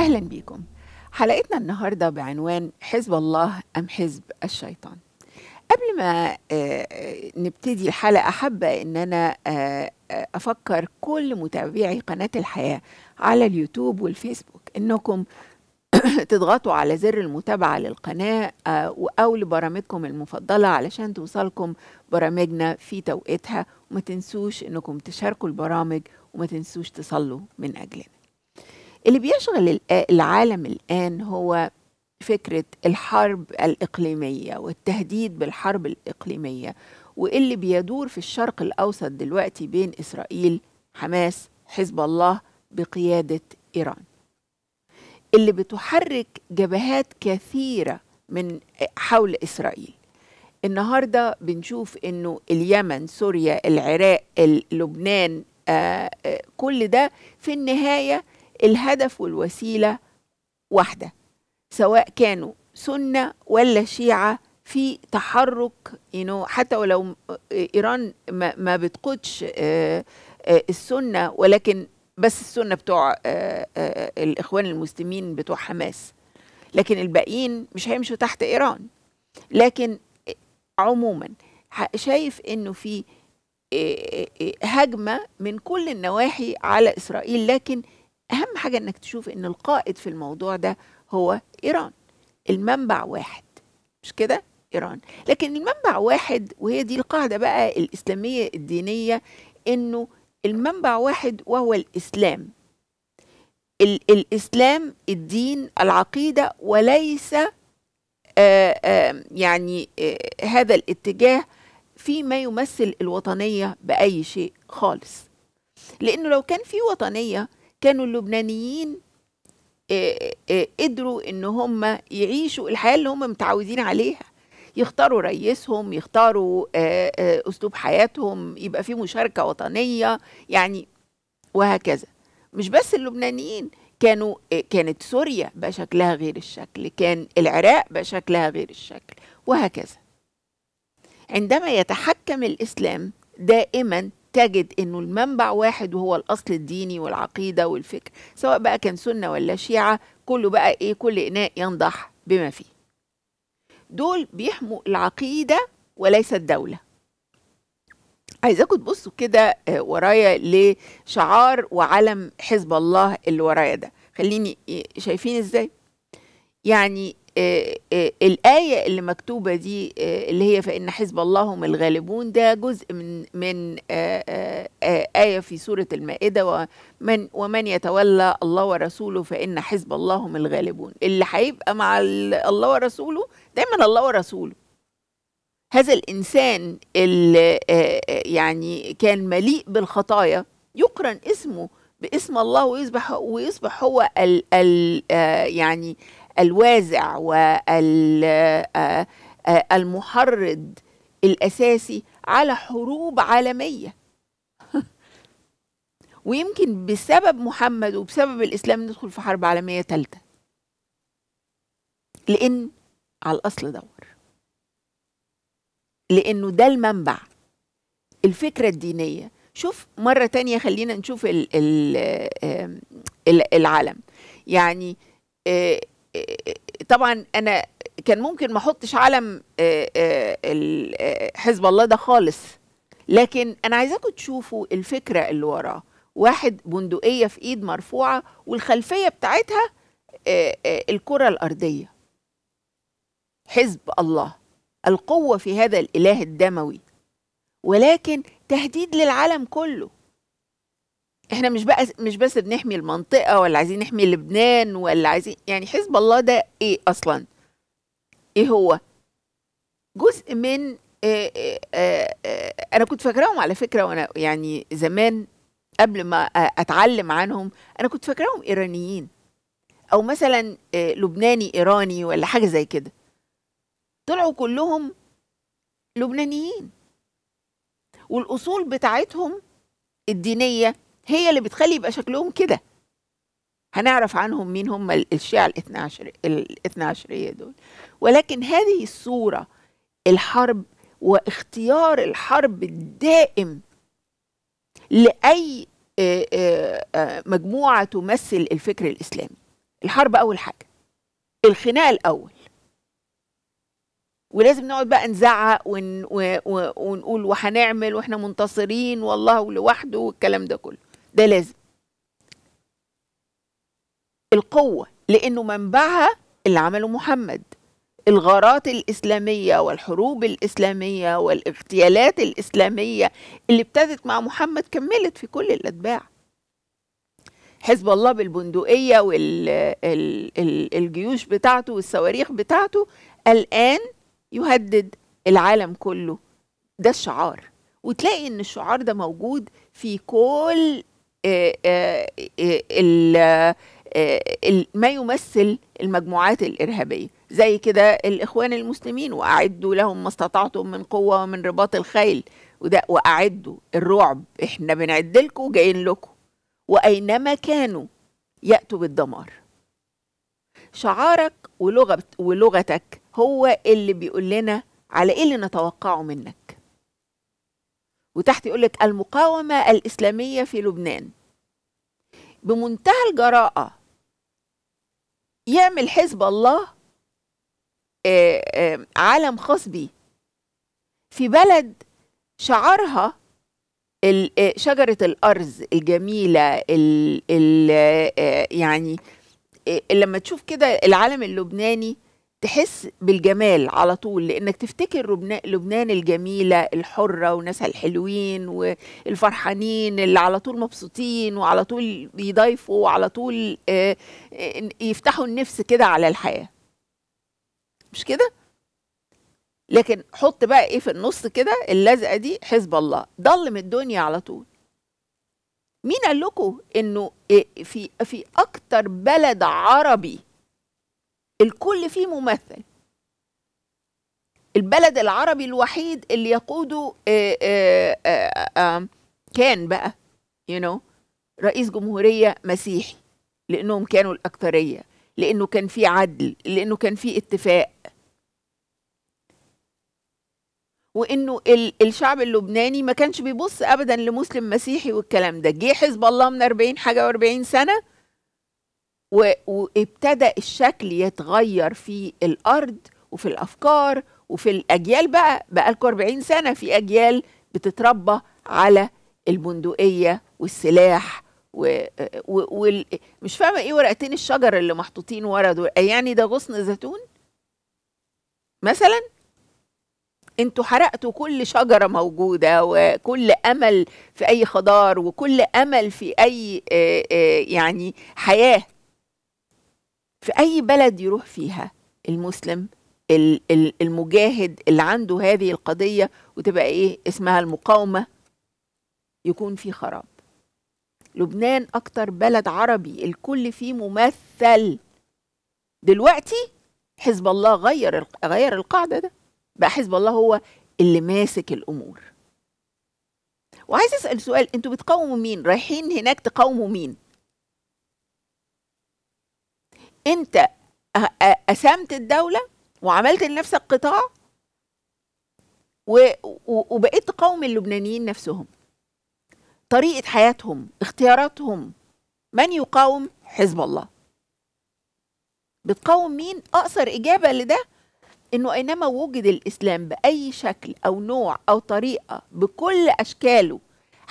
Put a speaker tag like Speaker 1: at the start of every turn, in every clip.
Speaker 1: أهلا بيكم حلقتنا النهاردة بعنوان حزب الله أم حزب الشيطان قبل ما آه، آه، نبتدي الحلقة حابة إن أنا آه، أفكر كل متابعي قناة الحياة على اليوتيوب والفيسبوك إنكم تضغطوا على زر المتابعة للقناة أو لبرامجكم المفضلة علشان توصلكم برامجنا في توقيتها وما تنسوش إنكم تشاركوا البرامج وما تنسوش تصلوا من أجلنا اللي بيشغل آه، العالم الآن هو فكرة الحرب الإقليمية والتهديد بالحرب الإقليمية واللي بيدور في الشرق الأوسط دلوقتي بين إسرائيل حماس حزب الله بقيادة إيران اللي بتحرك جبهات كثيرة من حول إسرائيل النهاردة بنشوف أنه اليمن سوريا العراق لبنان آه،, آه، كل ده في النهاية الهدف والوسيلة واحدة سواء كانوا سنة ولا شيعة في تحرك ينو حتى ولو إيران ما, ما بتقودش آه، آه، السنة ولكن بس السنة بتوع آه، الإخوان المسلمين بتوع حماس لكن الباقيين مش هيمشوا تحت إيران لكن عموما شايف إنه في هجمة من كل النواحي على إسرائيل لكن اهم حاجه انك تشوف ان القائد في الموضوع ده هو ايران المنبع واحد مش كده ايران لكن المنبع واحد وهي دي القاعده بقى الاسلاميه الدينيه انه المنبع واحد وهو الاسلام ال الاسلام الدين العقيده وليس آآ آه، آآ آه، يعني آآ آه، هذا الاتجاه فيما يمثل الوطنيه باي شيء خالص لانه لو كان في وطنيه كانوا اللبنانيين آه، آه، قدروا ان هم يعيشوا الحياه اللي هم متعودين عليها يختاروا رئيسهم يختاروا آه، اسلوب حياتهم يبقى في مشاركه وطنيه يعني وهكذا مش بس اللبنانيين كانوا كانت سوريا بقى شكلها غير الشكل كان العراق بقى شكلها غير الشكل وهكذا عندما يتحكم الاسلام دائما تجد انه المنبع واحد وهو الاصل الديني والعقيده والفكر سواء بقى كان سنه ولا شيعه كله بقى ايه كل اناء ينضح بما فيه دول بيحموا العقيده وليس الدوله عايزاكم تبصوا كده آه، ورايا لشعار وعلم حزب الله اللي ورايا ده خليني آه، شايفين ازاي يعني آه، آه، الآية اللي مكتوبة دي آه، اللي هي فإن حزب الله هم الغالبون ده جزء من من آية في سورة المائدة ومن ومن يتولى الله ورسوله فإن حزب الله هم الغالبون اللي هيبقى مع الله ورسوله دايما الله ورسوله هذا الإنسان اللي يعني كان مليء بالخطايا يقرن اسمه باسم الله ويصبح ويصبح هو ال ال يعني الوازع والمحرض آه، آه، الأساسي على حروب عالمية ويمكن بسبب محمد وبسبب الإسلام ندخل في حرب عالمية ثالثة لأن على الأصل دور لأنه ده المنبع الفكرة الدينية شوف مرة تانية خلينا نشوف ال ال العالم يعني آه، طبعا انا كان ممكن ما احطش علم آه، آه، آه، حزب الله ده خالص لكن انا عايزاكم تشوفوا الفكره اللي وراه واحد بندقيه في ايد مرفوعه والخلفيه بتاعتها الكره الارضيه حزب الله القوه في هذا الاله الدموي ولكن تهديد للعالم كله احنا مش بقى مش بس بنحمي المنطقه ولا عايزين نحمي لبنان ولا عايزين يعني حزب الله ده ايه اصلا ايه هو جزء من اه اه اه انا كنت فاكراهم على فكره وانا يعني زمان قبل ما اتعلم عنهم انا كنت فاكراهم ايرانيين او مثلا لبناني ايراني ولا حاجه زي كده طلعوا كلهم لبنانيين والاصول بتاعتهم الدينيه هي اللي بتخلي يبقى شكلهم كده هنعرف عنهم مين هم الشيعة الاثنى عشر الاثنى عشرية دول ولكن هذه الصورة الحرب واختيار الحرب الدائم لأي آه، آه، آه، مجموعة تمثل الفكر الإسلامي الحرب أول حاجة الخناق الأول ولازم نقعد بقى نزعق ونقول وهنعمل واحنا منتصرين والله لوحده والكلام ده كله ده لازم القوة لأنه منبعها اللي عمله محمد الغارات الإسلامية والحروب الإسلامية والاغتيالات الإسلامية اللي ابتدت مع محمد كملت في كل الأتباع حزب الله بالبندقية والجيوش بتاعته والصواريخ بتاعته الآن يهدد العالم كله ده الشعار وتلاقي ان الشعار ده موجود في كل آه، آه، آه، ما يمثل المجموعات الإرهابية زي كده الإخوان المسلمين وأعدوا لهم ما استطعتم من قوة ومن رباط الخيل وده وأعدوا الرعب إحنا بنعد لكم جايين لكم وأينما كانوا يأتوا بالدمار شعارك ولغة ولغتك هو اللي بيقول لنا على إيه اللي نتوقعه منك وتحت يقول لك المقاومة الإسلامية في لبنان بمنتهى الجراءة يعمل حزب الله آه، آه، عالم خاص بيه في بلد شعارها آه، شجرة الأرز الجميلة الـ الـ يعني لما تشوف كده العالم اللبناني تحس بالجمال على طول لانك تفتكر لبنان الجميله الحره وناسها الحلوين والفرحانين اللي على طول مبسوطين وعلى طول بيضيفوا وعلى طول آه، يفتحوا النفس كده على الحياه مش كده لكن حط بقى ايه في النص كده اللزقه دي حزب الله ضلم الدنيا على طول مين قال لكم انه آه، في في اكتر بلد عربي الكل فيه ممثل البلد العربي الوحيد اللي يقوده آه، آه، آه، كان بقى you know رئيس جمهورية مسيحي لأنهم كانوا الأكثرية لأنه كان في عدل لأنه كان في اتفاق وانه الشعب اللبناني ما كانش بيبص ابدا لمسلم مسيحي والكلام ده جه حزب الله من 40 حاجه و40 سنه وابتدى الشكل يتغير في الارض وفي الافكار وفي الاجيال بقى بقى لكم 40 سنه في اجيال بتتربى على البندقيه والسلاح و... و... و... مش فاهمه ايه ورقتين الشجر اللي محطوطين ورا دول يعني ده غصن زيتون مثلا انتوا حرقتوا كل شجره موجوده وكل امل في اي خضار وكل امل في اي يعني حياه في أي بلد يروح فيها المسلم المجاهد اللي عنده هذه القضية وتبقى إيه اسمها المقاومة يكون في خراب لبنان أكتر بلد عربي الكل فيه ممثل دلوقتي حزب الله غير غير القاعدة ده بقى حزب الله هو اللي ماسك الأمور وعايز أسأل سؤال أنتوا بتقاوموا مين؟ رايحين هناك تقاوموا مين؟ انت أه- أه- قسمت الدوله وعملت لنفسك قطاع وبقيت تقاوم اللبنانيين نفسهم طريقه حياتهم اختياراتهم من يقاوم حزب الله بتقاوم مين اقصر اجابه لده انه اينما وجد الاسلام باي شكل او نوع او طريقه بكل اشكاله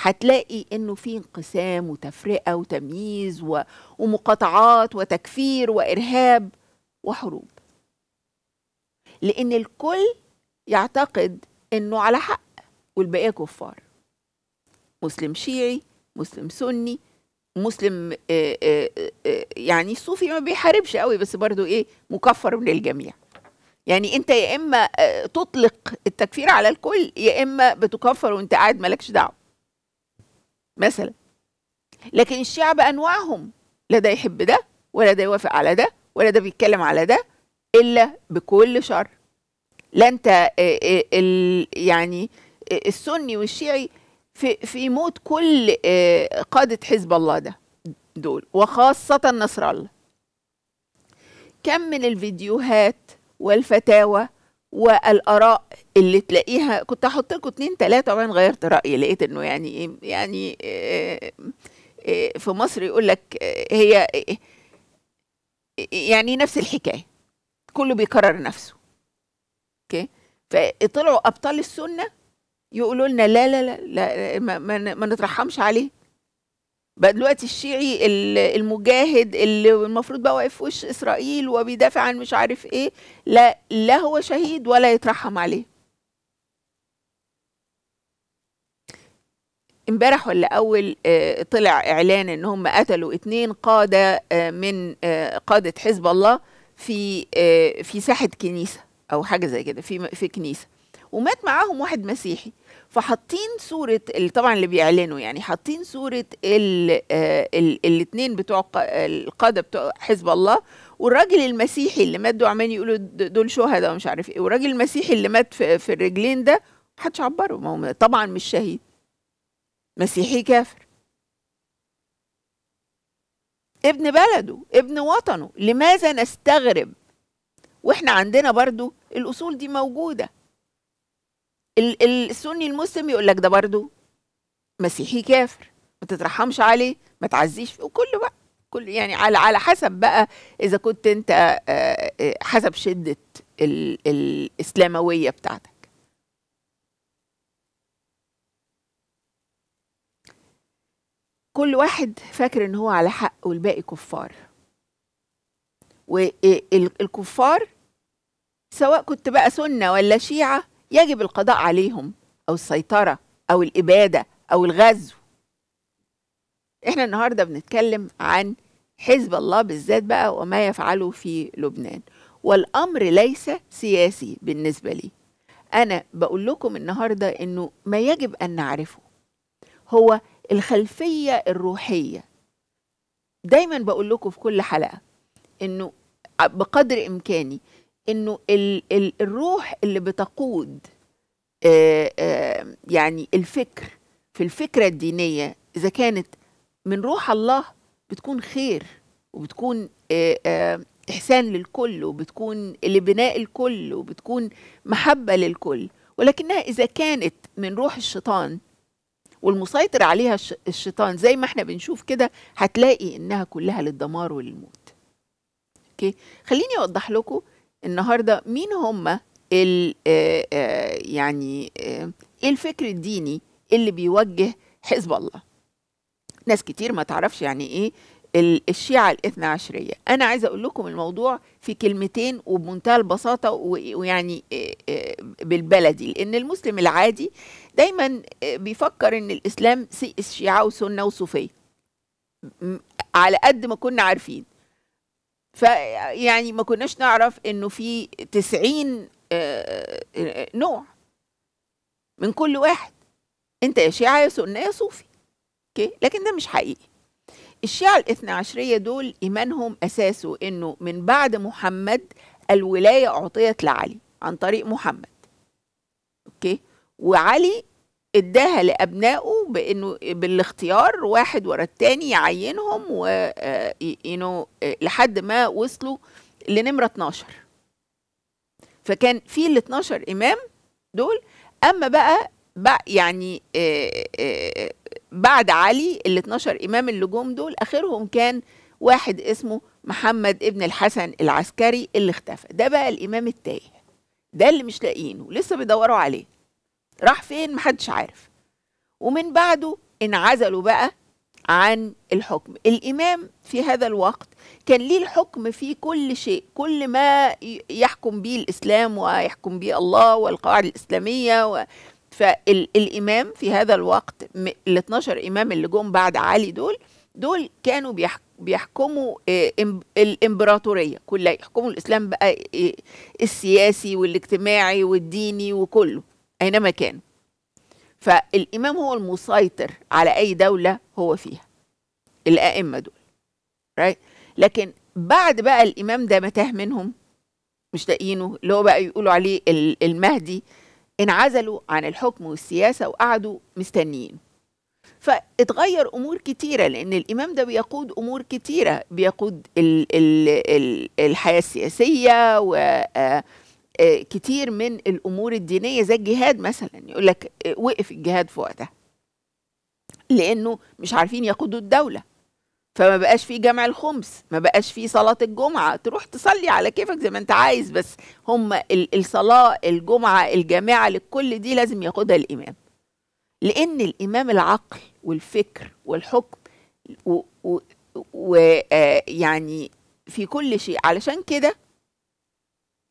Speaker 1: هتلاقي انه في انقسام وتفرقه وتمييز و... ومقاطعات وتكفير وارهاب وحروب لان الكل يعتقد انه على حق والبقيه كفار مسلم شيعي مسلم سني مسلم آه، آه، آه، يعني صوفي ما بيحاربش قوي بس برضو ايه مكفر من الجميع يعني انت يا اما تطلق التكفير على الكل يا اما بتكفر وانت قاعد مالكش دعوه مثلا لكن الشيعة بأنواعهم لا ده يحب ده ولا ده يوافق على ده ولا ده بيتكلم على ده إلا بكل شر لا أنت آه، آه، يعني آه، السني والشيعي في في موت كل قادة حزب الله ده دول وخاصة نصر الله كم من الفيديوهات والفتاوى والاراء اللي تلاقيها كنت هحط لكم اتنين تلاته وبعدين غيرت رايي لقيت انه يعني ايه يعني آه، آه، في مصر يقول لك آه، هي يعني نفس الحكايه كله بيكرر نفسه اوكي فطلعوا ابطال السنه يقولوا لنا لا لا لا, لا ما, ما نترحمش عليه بقى دلوقتي الشيعي المجاهد اللي المفروض بقى واقف في وش اسرائيل وبيدافع عن مش عارف ايه لا لا هو شهيد ولا يترحم عليه امبارح ولا اول آه، طلع اعلان ان هم قتلوا اتنين قاده آه، من آه، قاده حزب الله في في ساحه كنيسه او حاجه زي كده في في كنيسه ومات معاهم واحد مسيحي فحاطين صوره طبعا اللي بيعلنوا يعني حاطين صوره آه، الاثنين بتوع القاده بتوع حزب الله والراجل المسيحي اللي مات دول عمالين يقولوا دول شهداء ومش عارف ايه والراجل المسيحي اللي مات في, الرجلين ده محدش عبره ما هو طبعا مش شهيد مسيحي كافر ابن بلده ابن وطنه لماذا نستغرب واحنا عندنا برضو الاصول دي موجوده السني المسلم يقول لك ده برضو مسيحي كافر ما تترحمش عليه ما تعزيش وكله بقى كل يعني على على حسب بقى اذا كنت انت آه، آه، حسب شده الاسلامويه بتاعتك كل واحد فاكر ان هو على حق والباقي كفار والكفار سواء كنت بقى سنه ولا شيعه يجب القضاء عليهم أو السيطرة أو الإبادة أو الغزو احنا النهارده بنتكلم عن حزب الله بالذات بقى وما يفعله في لبنان والامر ليس سياسي بالنسبه لي انا بقول لكم النهارده انه ما يجب ان نعرفه هو الخلفيه الروحيه دايما بقول لكم في كل حلقه انه بقدر امكاني انه ال ال الروح اللي بتقود آآ آه، آآ آه، يعني الفكر في الفكره الدينيه اذا كانت من روح الله بتكون خير وبتكون آآ آه، احسان للكل وبتكون لبناء الكل وبتكون محبه للكل ولكنها اذا كانت من روح الشيطان والمسيطر عليها الشيطان زي ما احنا بنشوف كده هتلاقي انها كلها للدمار وللموت اوكي خليني اوضح لكم النهارده مين هم ال آه، آه، يعني ايه الفكر الديني اللي بيوجه حزب الله ناس كتير ما تعرفش يعني ايه الشيعة الاثنى عشرية أنا عايزة أقول لكم الموضوع في كلمتين وبمنتهى البساطة ويعني آه، بالبلدي لأن المسلم العادي دايما بيفكر أن الإسلام الشيعة وسنة وصوفية على قد ما كنا عارفين فيعني ما كناش نعرف انه في تسعين آه، آه، نوع من كل واحد انت يا شيعة يا سنة يا صوفي اوكي لكن ده مش حقيقي الشيعة الاثنى عشرية دول ايمانهم اساسه انه من بعد محمد الولاية اعطيت لعلي عن طريق محمد اوكي وعلي اداها لابنائه بانه بالاختيار واحد ورا الثاني يعينهم و آه، آه، لحد ما وصلوا لنمره 12 فكان في ال 12 امام دول اما بقى, بقى يعني آه، بعد علي ال 12 امام اللي جم دول اخرهم كان واحد اسمه محمد ابن الحسن العسكري اللي اختفى ده بقى الامام التايه ده اللي مش لاقيينه لسه بيدوروا عليه راح فين محدش عارف ومن بعده انعزلوا بقى عن الحكم الإمام في هذا الوقت كان ليه الحكم في كل شيء كل ما يحكم به الإسلام ويحكم به الله والقواعد الإسلامية و... فالإمام في هذا الوقت ال 12 إمام اللي جم بعد علي دول دول كانوا بيحكموا آه، الإمبراطورية كلها يحكموا الإسلام بقى آه، آه، السياسي والاجتماعي والديني وكله أينما كان فالإمام هو المسيطر على أي دولة هو فيها الأئمة دول right? لكن بعد بقى الإمام ده متاه منهم مش لاقيينه اللي هو بقى يقولوا عليه المهدي انعزلوا عن الحكم والسياسة وقعدوا مستنيين فاتغير أمور كتيرة لأن الإمام ده بيقود أمور كتيرة بيقود الـ الـ الـ الحياة السياسية و آه آه، كتير من الامور الدينيه زي الجهاد مثلا يقول لك آه، وقف الجهاد في وقتها لانه مش عارفين يقودوا الدوله فما بقاش في جمع الخمس ما بقاش في صلاة الجمعة تروح تصلي على كيفك زي ما انت عايز بس هم الصلاة الجمعة الجامعة للكل دي لازم ياخدها الإمام لأن الإمام العقل والفكر والحكم ويعني آه، في كل شيء علشان كده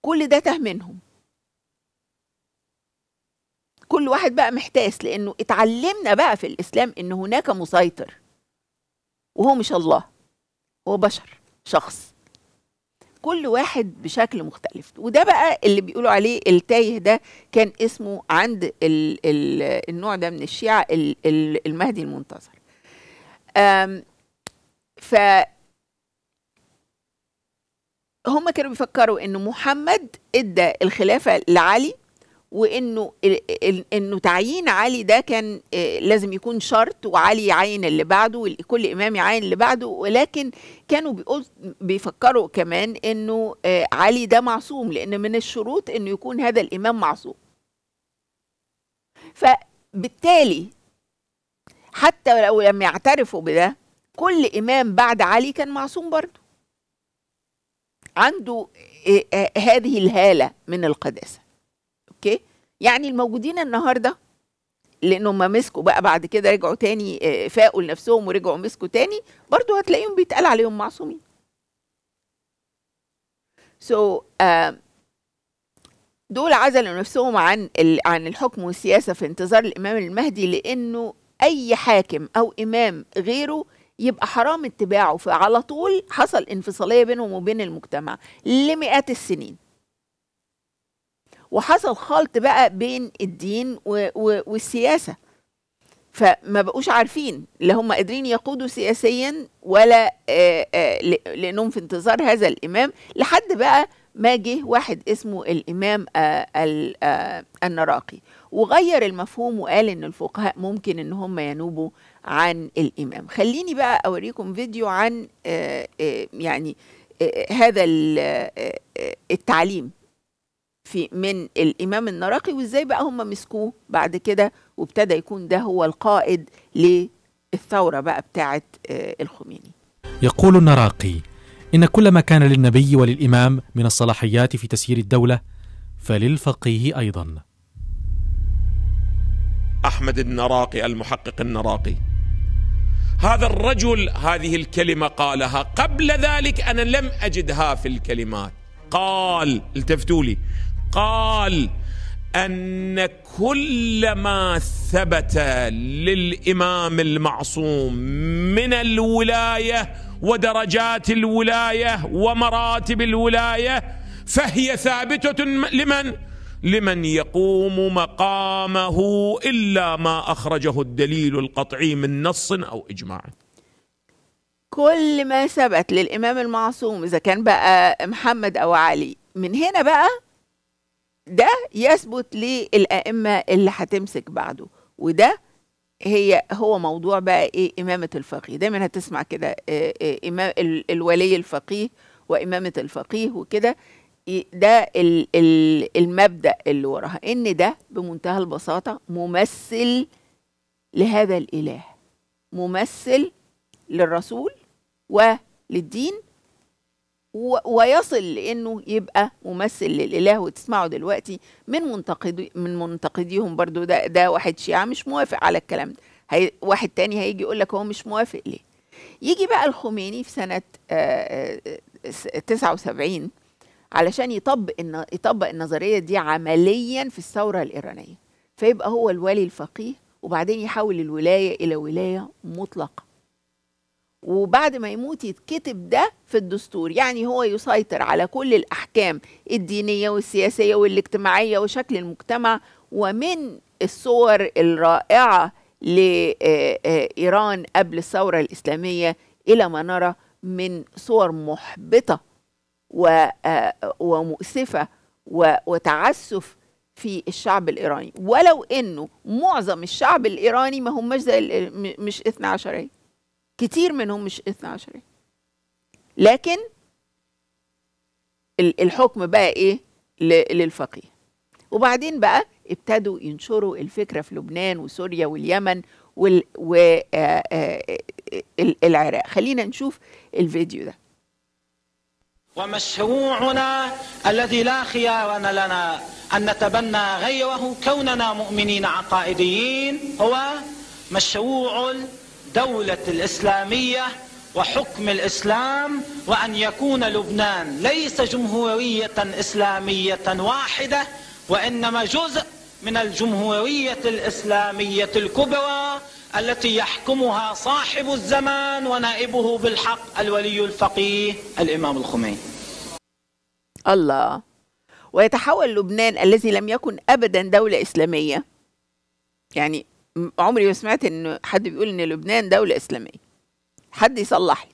Speaker 1: كل ده تاه منهم كل واحد بقى محتاس لانه اتعلمنا بقى في الاسلام ان هناك مسيطر وهو مش الله هو بشر شخص كل واحد بشكل مختلف وده بقى اللي بيقولوا عليه التايه ده كان اسمه عند الـ الـ النوع ده من الشيعة المهدي المنتظر ف هم كانوا بيفكروا ان محمد ادى الخلافه لعلي وانه انه تعيين علي ده كان آه، لازم يكون شرط وعلي يعين اللي بعده وكل امام يعين اللي بعده ولكن كانوا بيقول بيفكروا كمان انه آه، علي ده معصوم لان من الشروط انه يكون هذا الامام معصوم فبالتالي حتى لو لم يعترفوا بده كل امام بعد علي كان معصوم برضه عنده إيه، إيه، هذه الهاله من القداسه اوكي يعني الموجودين النهارده لانهم ما مسكوا بقى بعد كده رجعوا تاني آه، فاقوا لنفسهم ورجعوا مسكوا تاني برضه هتلاقيهم بيتقال عليهم معصومين سو so, uh, دول عزلوا نفسهم عن عن الحكم والسياسه في انتظار الامام المهدي لانه اي حاكم او امام غيره يبقى حرام اتباعه فعلى طول حصل انفصاليه بينهم وبين المجتمع لمئات السنين وحصل خلط بقى بين الدين و و والسياسه فما بقوش عارفين لا هم قادرين يقودوا سياسيا ولا لانهم في انتظار هذا الامام لحد بقى ما جه واحد اسمه الامام النراقي وغير المفهوم وقال ان الفقهاء ممكن ان هم ينوبوا عن الإمام خليني بقى أوريكم فيديو عن آه، آه، يعني آه، هذا التعليم في من الإمام النراقي وإزاي بقى هم مسكوه بعد كده وابتدى يكون ده هو القائد للثورة بقى بتاعة الخميني
Speaker 2: يقول النراقي إن كل ما كان للنبي وللإمام من الصلاحيات في تسيير الدولة فللفقيه أيضاً
Speaker 3: أحمد النراقي المحقق النراقي هذا الرجل هذه الكلمة قالها قبل ذلك أنا لم أجدها في الكلمات قال التفتوا لي قال أن كل ما ثبت للإمام المعصوم من الولاية ودرجات الولاية ومراتب الولاية فهي ثابتة لمن؟ لمن يقوم مقامه الا ما اخرجه الدليل القطعي من نص او اجماع
Speaker 1: كل ما ثبت للامام المعصوم اذا كان بقى محمد او علي من هنا بقى ده يثبت للائمه اللي هتمسك بعده وده هي هو موضوع بقى ايه امامه الفقيه دايما هتسمع كده إيه إيه الولي الفقيه وامامه الفقيه وكده إيه ده المبدا اللي وراها ان ده بمنتهى البساطه ممثل لهذا الاله ممثل للرسول وللدين ويصل لانه يبقى ممثل للاله وتسمعه دلوقتي من منتقدي من منتقديهم برضو ده ده واحد شيعه مش موافق على الكلام ده هي واحد تاني هيجي يقول لك هو مش موافق ليه يجي بقى الخميني في سنه 79 آه، آه، آه، علشان يطبق يطبق النظريه دي عمليا في الثوره الايرانيه فيبقى هو الولي الفقيه وبعدين يحول الولايه الى ولايه مطلقه وبعد ما يموت يتكتب ده في الدستور يعني هو يسيطر على كل الأحكام الدينية والسياسية والاجتماعية وشكل المجتمع ومن الصور الرائعة لإيران قبل الثورة الإسلامية إلى ما نرى من صور محبطة آه، ومؤسفة وتعسف في الشعب الإيراني ولو أنه معظم الشعب الإيراني ما هماش زي مش إثنى عشرية كتير منهم مش إثنى عشرية لكن الحكم بقى إيه للفقيه وبعدين بقى ابتدوا ينشروا الفكرة في لبنان وسوريا واليمن والعراق آه، آه، خلينا نشوف الفيديو ده
Speaker 3: ومشروعنا الذي لا خيار لنا أن نتبنى غيره كوننا مؤمنين عقائديين هو مشروع الدولة الإسلامية وحكم الإسلام وأن يكون لبنان ليس جمهورية إسلامية واحدة وإنما جزء من الجمهورية الإسلامية الكبرى التي يحكمها صاحب الزمان ونائبه بالحق الولي الفقيه الامام الخميني.
Speaker 1: الله ويتحول لبنان الذي لم يكن ابدا دوله اسلاميه يعني عمري ما سمعت ان حد بيقول ان لبنان دوله اسلاميه حد يصلح لي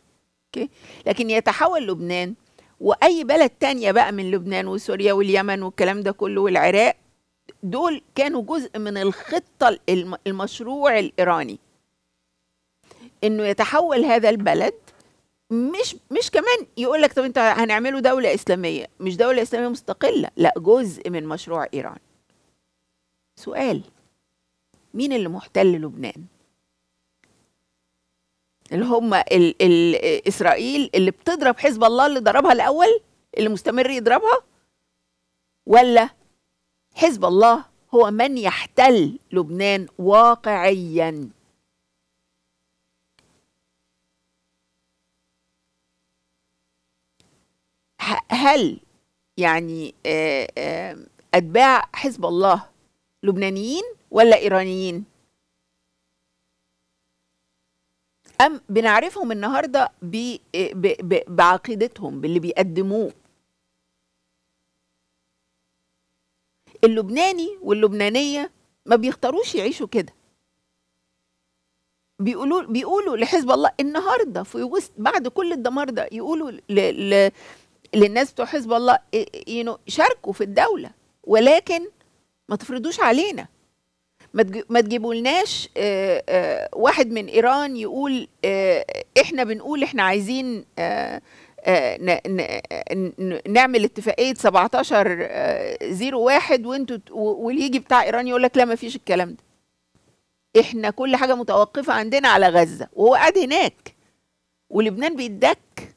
Speaker 1: اوكي لكن يتحول لبنان واي بلد تانية بقى من لبنان وسوريا واليمن والكلام ده كله والعراق دول كانوا جزء من الخطة المشروع الإيراني إنه يتحول هذا البلد مش مش كمان يقول لك طب انت هنعمله دولة إسلامية مش دولة إسلامية مستقلة لا جزء من مشروع إيران سؤال مين اللي محتل لبنان اللي هم الـ الـ إسرائيل اللي بتضرب حزب الله اللي ضربها الأول اللي مستمر يضربها ولا حزب الله هو من يحتل لبنان واقعيا هل يعني أتباع حزب الله لبنانيين ولا إيرانيين؟ أم بنعرفهم النهاردة بعقيدتهم باللي بيقدموه اللبناني واللبنانيه ما بيختاروش يعيشوا كده بيقولوا بيقولوا لحزب الله النهارده في وسط بعد كل الدمار ده يقولوا ل ل للناس بتوع حزب الله ينو شاركوا في الدوله ولكن ما تفرضوش علينا ما تجيبولناش واحد من ايران يقول احنا بنقول احنا عايزين نعمل اتفاقيه 17 01 آه، وانتوا واللي يجي بتاع ايران يقول لك لا ما فيش الكلام ده احنا كل حاجه متوقفه عندنا على غزه وهو قاعد هناك ولبنان بيدك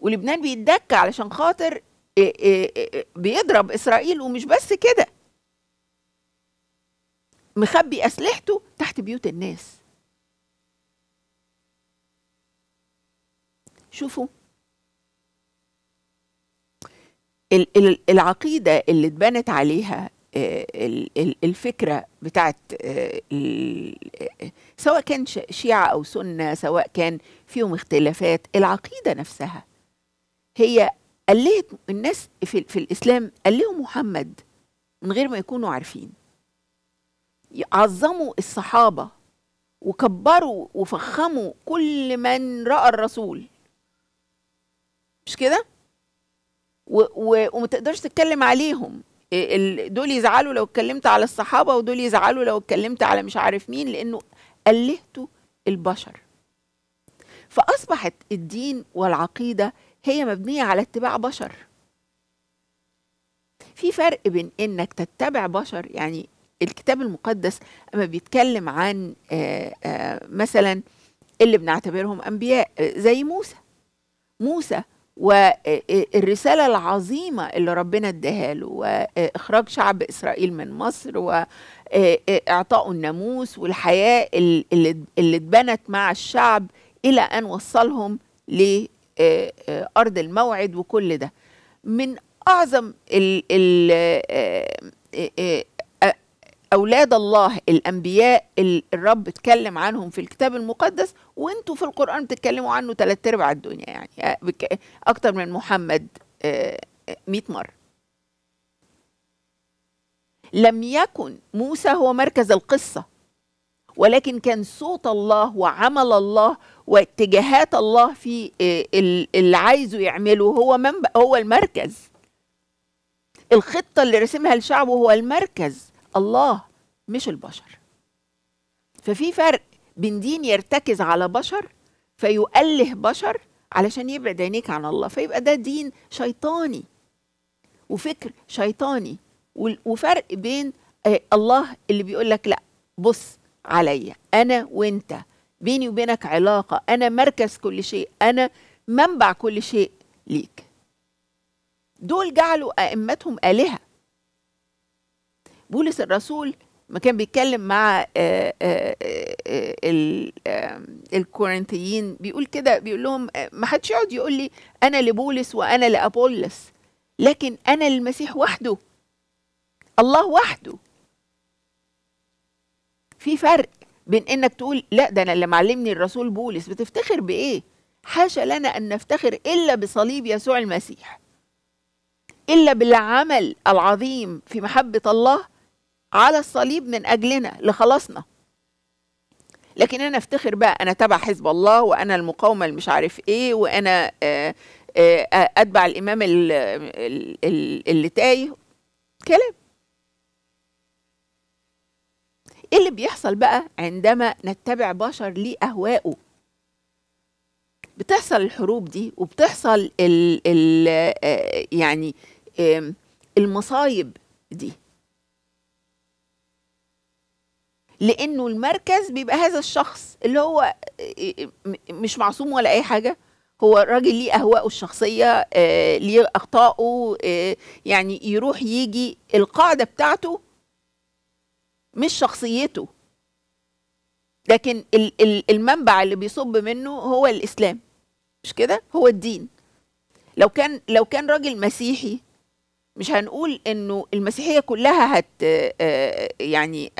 Speaker 1: ولبنان بيدك علشان خاطر آه، آه، بيضرب اسرائيل ومش بس كده مخبي اسلحته تحت بيوت الناس شوفوا العقيدة اللي اتبنت عليها آه، الفكرة بتاعت آه، سواء كان شيعة أو سنة سواء كان فيهم اختلافات العقيدة نفسها هي قالت الناس في, في الإسلام قلهم محمد من غير ما يكونوا عارفين عظموا الصحابة وكبروا وفخموا كل من رأى الرسول مش كده وما تقدرش تتكلم عليهم دول يزعلوا لو اتكلمت على الصحابه ودول يزعلوا لو اتكلمت على مش عارف مين لانه ألهتوا البشر فاصبحت الدين والعقيده هي مبنيه على اتباع بشر في فرق بين انك تتبع بشر يعني الكتاب المقدس اما بيتكلم عن مثلا اللي بنعتبرهم انبياء زي موسى موسى والرسالة العظيمة اللي ربنا اداها له وإخراج شعب إسرائيل من مصر وإعطائه الناموس والحياة اللي اتبنت مع الشعب إلى أن وصلهم لأرض الموعد وكل ده من أعظم ال ال آه، آه، آه، أولاد الله الأنبياء الرب اتكلم عنهم في الكتاب المقدس وانتوا في القرآن بتتكلموا عنه ثلاث أرباع الدنيا يعني آه، أكتر من محمد آه، مئة مرة لم يكن موسى هو مركز القصة ولكن كان صوت الله وعمل الله واتجاهات الله في آه، اللي عايزه يعمله هو منبأ هو المركز الخطة اللي رسمها لشعبه هو المركز الله مش البشر ففي فرق بين دين يرتكز على بشر فيؤله بشر علشان يبعد عينيك عن الله فيبقى ده دين شيطاني وفكر شيطاني وفرق بين آه، الله اللي بيقول لك لا بص عليا انا وانت بيني وبينك علاقه انا مركز كل شيء انا منبع كل شيء ليك دول جعلوا ائمتهم الهه بولس الرسول ما كان بيتكلم مع آه، آه، آه، الكورنثيين بيقول كده بيقول لهم ما حدش يقعد يقول لي انا لبولس وانا لابولس لكن انا للمسيح وحده الله وحده في فرق بين انك تقول لا ده انا اللي معلمني الرسول بولس بتفتخر بايه حاشا لنا ان نفتخر الا بصليب يسوع المسيح الا بالعمل العظيم في محبه الله على الصليب من اجلنا لخلاصنا لكن انا افتخر بقى انا تبع حزب الله وانا المقاومه اللي مش عارف ايه وانا آه، آه، آه، اتبع الامام اللي تايه كلام ايه اللي بيحصل بقى عندما نتبع بشر ليه اهواءه بتحصل الحروب دي وبتحصل الـ الـ يعني المصايب دي لانه المركز بيبقى هذا الشخص اللي هو آه، آه، مش معصوم ولا اي حاجه هو راجل ليه اهواءه الشخصيه آه، ليه اخطائه يعني يروح يجي القاعده بتاعته مش شخصيته لكن المنبع اللي بيصب منه هو الاسلام مش كده هو الدين لو كان لو كان راجل مسيحي مش هنقول انه المسيحيه كلها هت آه، يعني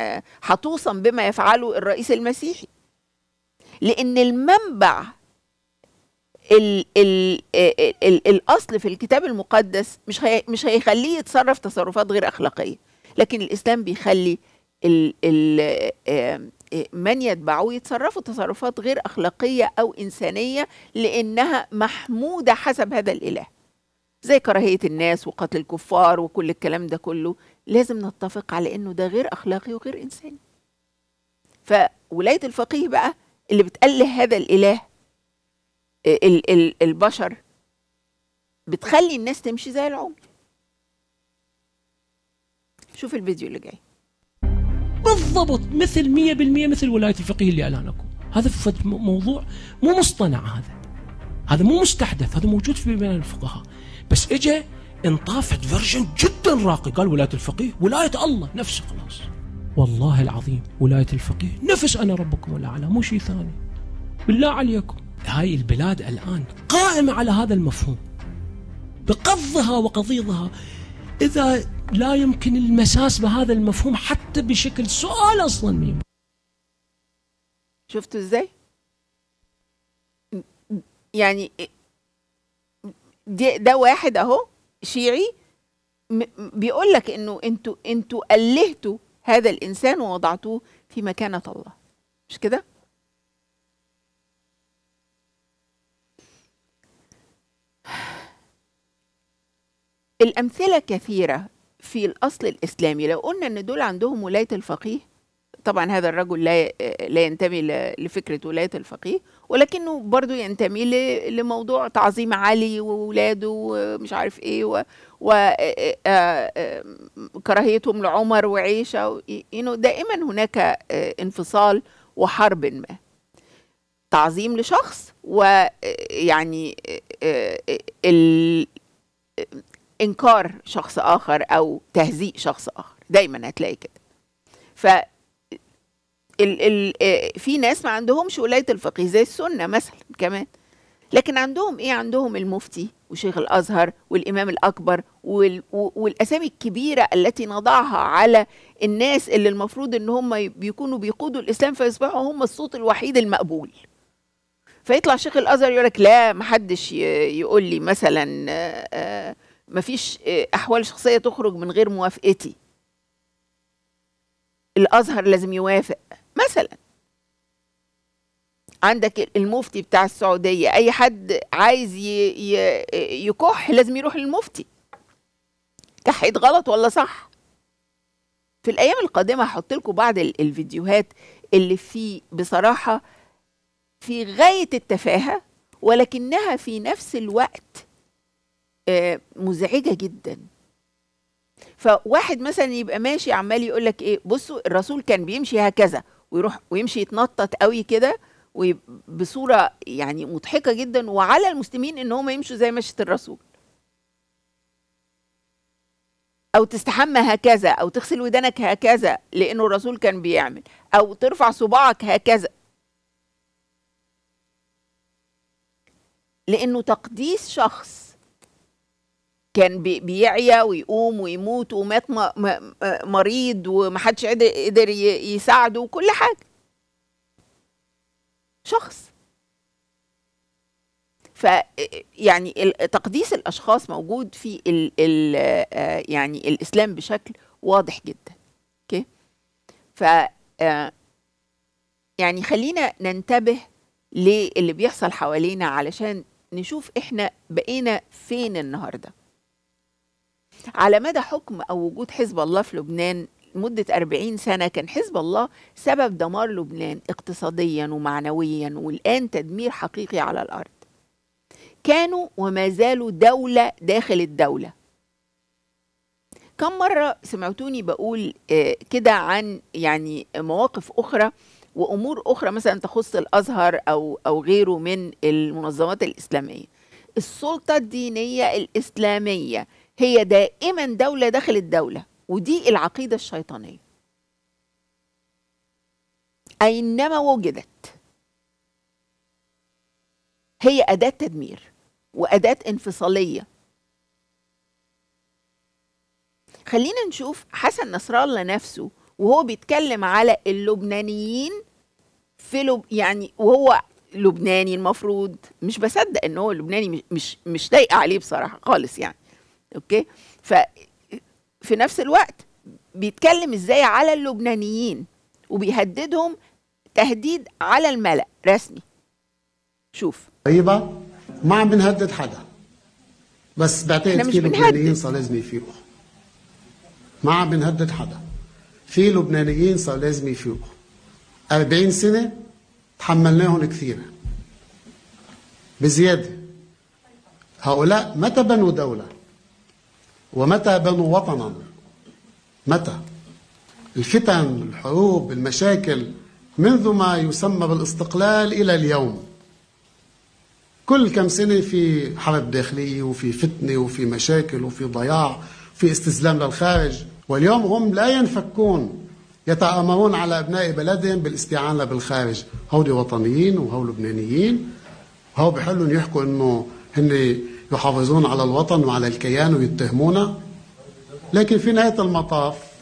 Speaker 1: هتوصم آه، بما يفعله الرئيس المسيحي لان المنبع الـ الـ آه، الـ الاصل في الكتاب المقدس مش هي مش هيخليه يتصرف تصرفات غير اخلاقيه لكن الاسلام بيخلي الـ الـ من يتبعوه يتصرفوا تصرفات غير اخلاقيه او انسانيه لانها محموده حسب هذا الاله زي كراهية الناس وقتل الكفار وكل الكلام ده كله لازم نتفق على انه ده غير اخلاقي وغير انساني فولاية الفقيه بقى اللي بتأله هذا الاله ال ال البشر بتخلي الناس تمشي زي العمر شوف الفيديو اللي جاي بالضبط مثل 100% مثل ولايه الفقيه اللي أعلنكم هذا
Speaker 3: موضوع مو مصطنع هذا هذا مو مستحدث هذا موجود في بين الفقهاء بس اجى انطافت فيرجن جدا راقي قال ولايه الفقيه ولايه الله نفسه خلاص والله العظيم ولايه الفقيه نفس انا ربكم الاعلى مو شيء ثاني بالله عليكم هاي البلاد الان قائمه على هذا المفهوم بقضها وقضيضها اذا لا يمكن المساس بهذا
Speaker 1: المفهوم حتى بشكل سؤال اصلا ميم شفتوا ازاي يعني دي ده واحد اهو شيعي بيقول لك انه انتوا انتوا الهتوا هذا الانسان ووضعتوه في مكانه الله مش كده الامثله كثيره في الاصل الاسلامي لو قلنا ان دول عندهم ولايه الفقيه طبعا هذا الرجل لا لا ينتمي لفكره ولايه الفقيه ولكنه برضه ينتمي لموضوع تعظيم علي واولاده ومش عارف ايه وكراهيتهم آه، آه، آه، لعمر وعيشه انه دائما هناك انفصال وحرب ما تعظيم لشخص ويعني انكار شخص اخر او تهزيء شخص اخر دايما هتلاقي كده ال ال آه، في ناس ما عندهمش ولايه الفقيه زي السنه مثلا كمان لكن عندهم ايه عندهم المفتي وشيخ الازهر والامام الاكبر وال والاسامي الكبيره التي نضعها على الناس اللي المفروض ان هم بيكونوا بيقودوا الاسلام فيصبحوا هم الصوت الوحيد المقبول فيطلع شيخ الازهر يقول لك لا ما حدش يقول لي مثلا آه، آه، ما فيش احوال شخصيه تخرج من غير موافقتي الازهر لازم يوافق مثلا عندك المفتي بتاع السعودية أي حد عايز يكح لازم يروح للمفتي كحيت غلط ولا صح في الأيام القادمة هحط لكم بعض الفيديوهات اللي في بصراحة في غاية التفاهة ولكنها في نفس الوقت آه، مزعجة جدا فواحد مثلا يبقى ماشي عمال يقول لك ايه بصوا الرسول كان بيمشي هكذا ويروح ويمشي يتنطط قوي كده وبصوره يعني مضحكه جدا وعلى المسلمين ان هم يمشوا زي مشيه الرسول او تستحمى هكذا او تغسل ودانك هكذا لانه الرسول كان بيعمل او ترفع صباعك هكذا لانه تقديس شخص كان بيعيا ويقوم ويموت ومات آه، مريض ومحدش قدر يساعده وكل حاجه شخص ف يعني تقديس الاشخاص موجود في الـ الـ آه، يعني الاسلام بشكل واضح جدا اوكي ف آه، يعني خلينا ننتبه للي بيحصل حوالينا علشان نشوف احنا بقينا فين النهارده على مدى حكم أو وجود حزب الله في لبنان مدة 40 سنة كان حزب الله سبب دمار لبنان اقتصاديا ومعنويا والآن تدمير حقيقي على الأرض كانوا وما زالوا دولة داخل الدولة كم مرة سمعتوني بقول آه، كده عن يعني مواقف أخرى وأمور أخرى مثلا تخص الأزهر أو أو غيره من المنظمات الإسلامية السلطة الدينية الإسلامية هي دائما دولة داخل الدولة ودي العقيدة الشيطانية أينما وجدت هي أداة تدمير وأداة انفصالية خلينا نشوف حسن نصر الله نفسه وهو بيتكلم على اللبنانيين في لب يعني وهو لبناني المفروض مش بصدق ان هو لبناني مش مش لايقه عليه بصراحه خالص يعني اوكي ف في نفس الوقت بيتكلم ازاي على اللبنانيين وبيهددهم تهديد على الملأ رسمي شوف
Speaker 2: طيبة ما عم بنهدد حدا بس بعتقد في لبنانيين صار لازم يفيقوا ما عم بنهدد حدا في لبنانيين صار لازم يفيقوا 40 سنة تحملناهم كثير بزيادة هؤلاء متى بنوا دولة ومتى بنوا وطنا متى الفتن الحروب المشاكل منذ ما يسمى بالاستقلال إلى اليوم كل كم سنة في حرب داخلية وفي فتنة وفي مشاكل وفي ضياع في استسلام للخارج واليوم هم لا ينفكون يتآمرون على أبناء بلدهم بالاستعانة بالخارج هودي وطنيين وهؤلاء لبنانيين هو بحلهم يحكوا أنه هن يحافظون على الوطن وعلى الكيان ويتهمونا لكن في نهاية المطاف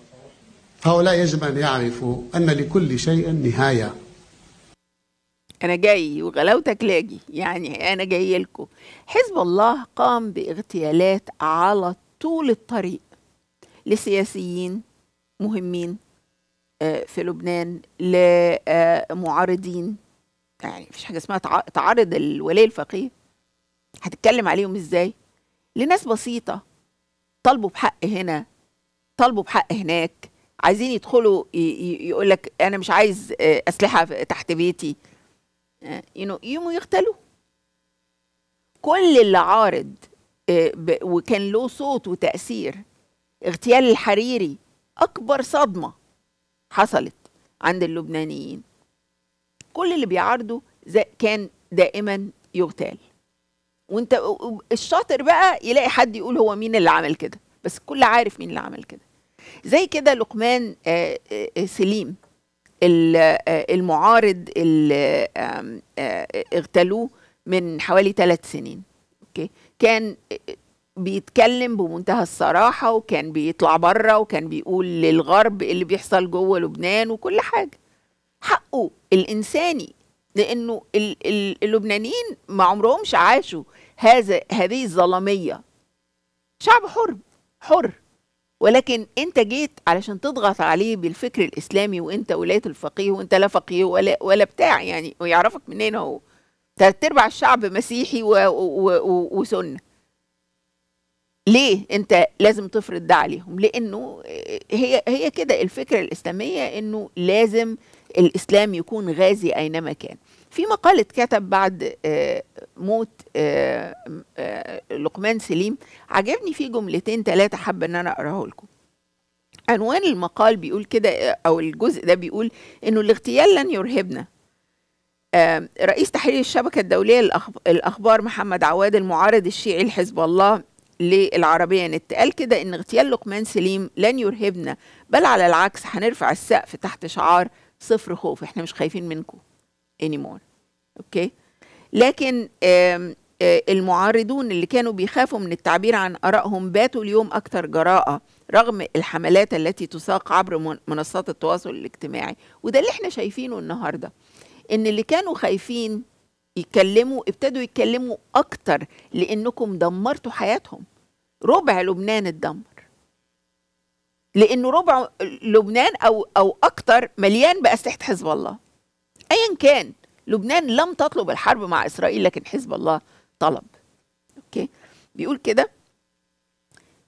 Speaker 2: هؤلاء يجب أن يعرفوا أن لكل شيء نهاية
Speaker 1: أنا جاي وغلاوتك لاجي يعني أنا جاي لكم حزب الله قام باغتيالات على طول الطريق لسياسيين مهمين آه، في لبنان لمعارضين يعني مفيش حاجة اسمها تعارض الولي الفقيه هتتكلم عليهم ازاي لناس بسيطه طالبوا بحق هنا طالبوا بحق هناك عايزين يدخلوا يقول لك انا مش عايز آه، اسلحه تحت بيتي آه، يقوموا يغتالوا كل اللي عارض آه، وكان له صوت وتاثير اغتيال الحريري اكبر صدمه حصلت عند اللبنانيين كل اللي بيعارضوا كان دائما يغتال وانت الشاطر بقى يلاقي حد يقول هو مين اللي عمل كده بس الكل عارف مين اللي عمل كده زي كده لقمان آه، آه، سليم آه، المعارض اللي اغتالوه من حوالي ثلاث سنين اوكي كان بيتكلم بمنتهى الصراحه وكان بيطلع بره وكان بيقول للغرب اللي بيحصل جوه لبنان وكل حاجه حقه الانساني لانه اللبنانيين ما عمرهمش عاشوا هذا هذه الظلامية شعب حر حر ولكن انت جيت علشان تضغط عليه بالفكر الاسلامي وانت ولايه الفقيه وانت لا فقيه ولا ولا بتاع يعني ويعرفك منين هو ثلاث ارباع الشعب مسيحي و... و... و... وسنه ليه انت لازم تفرض ده عليهم لانه هي هي كده الفكره الاسلاميه انه لازم الاسلام يكون غازي اينما كان في مقال اتكتب بعد آه، موت آه، آه، لقمان سليم عجبني فيه جملتين ثلاثة حابة ان انا اقراه لكم عنوان المقال بيقول كده او الجزء ده بيقول انه الاغتيال لن يرهبنا رئيس تحرير الشبكة الدولية للأخبار محمد عواد المعارض الشيعي لحزب الله للعربية نت قال كده إن اغتيال لقمان سليم لن يرهبنا بل على العكس هنرفع السقف تحت شعار صفر خوف احنا مش خايفين منكم anymore اوكي لكن المعارضون اللي كانوا بيخافوا من التعبير عن آرائهم باتوا اليوم أكثر جراءة رغم الحملات التي تساق عبر منصات التواصل الاجتماعي وده اللي احنا شايفينه النهارده ان اللي كانوا خايفين يتكلموا ابتدوا يتكلموا أكتر لأنكم دمرتوا حياتهم ربع لبنان اتدمر لأنه ربع لبنان أو أو أكتر مليان بأسلحة حزب الله ايا كان لبنان لم تطلب الحرب مع اسرائيل لكن حزب الله طلب اوكي بيقول كده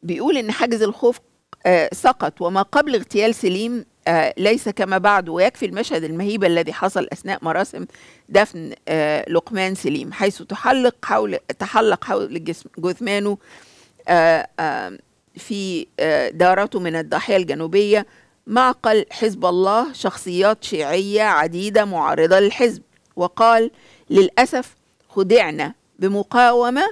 Speaker 1: بيقول ان حاجز الخوف آه سقط وما قبل اغتيال سليم آه ليس كما بعد ويكفي المشهد المهيب الذي حصل اثناء مراسم دفن آه لقمان سليم حيث تحلق حول تحلق حول جسم جثمانه آه، آه، في آه، دارته من الضاحيه الجنوبيه معقل حزب الله شخصيات شيعية عديدة معارضة للحزب وقال للأسف خدعنا بمقاومة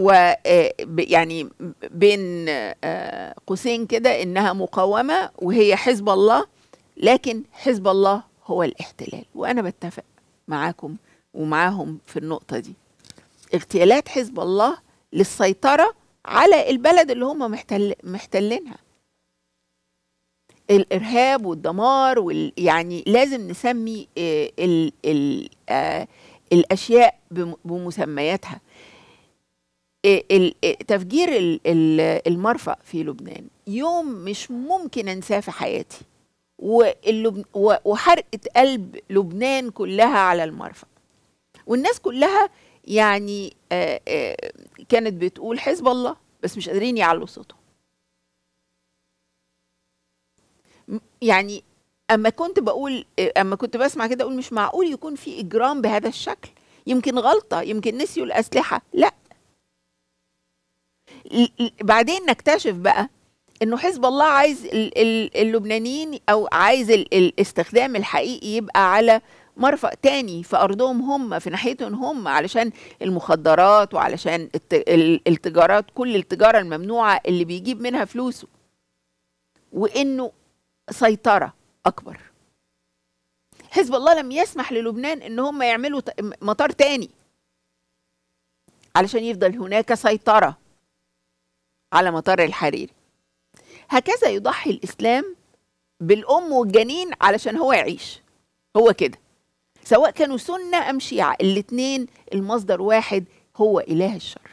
Speaker 1: و آه، يعني بين آه، قوسين كده إنها مقاومة وهي حزب الله لكن حزب الله هو الاحتلال وأنا بتفق معاكم ومعاهم في النقطة دي اغتيالات حزب الله للسيطرة على البلد اللي هم محتل محتلينها الارهاب والدمار وال يعني لازم نسمي آه، ال ال آه، الاشياء بمسمياتها آه، تفجير المرفأ في لبنان يوم مش ممكن انساه في حياتي وحرقة قلب لبنان كلها على المرفأ والناس كلها يعني كانت بتقول حزب الله بس مش قادرين يعلوا صوتهم يعني اما كنت بقول اما كنت بسمع كده اقول مش معقول يكون في اجرام بهذا الشكل يمكن غلطه يمكن نسيوا الاسلحه لا بعدين نكتشف بقى انه حزب الله عايز اللبنانيين او عايز الاستخدام الحقيقي يبقى على مرفأ تاني في أرضهم هم في ناحيتهم هم علشان المخدرات وعلشان التجارات كل التجارة الممنوعة اللي بيجيب منها فلوسه وإنه سيطره اكبر حزب الله لم يسمح للبنان ان هم يعملوا مطار تاني علشان يفضل هناك سيطره على مطار الحريري هكذا يضحي الاسلام بالام والجنين علشان هو يعيش هو كده سواء كانوا سنه ام شيعه الاتنين المصدر واحد هو اله الشر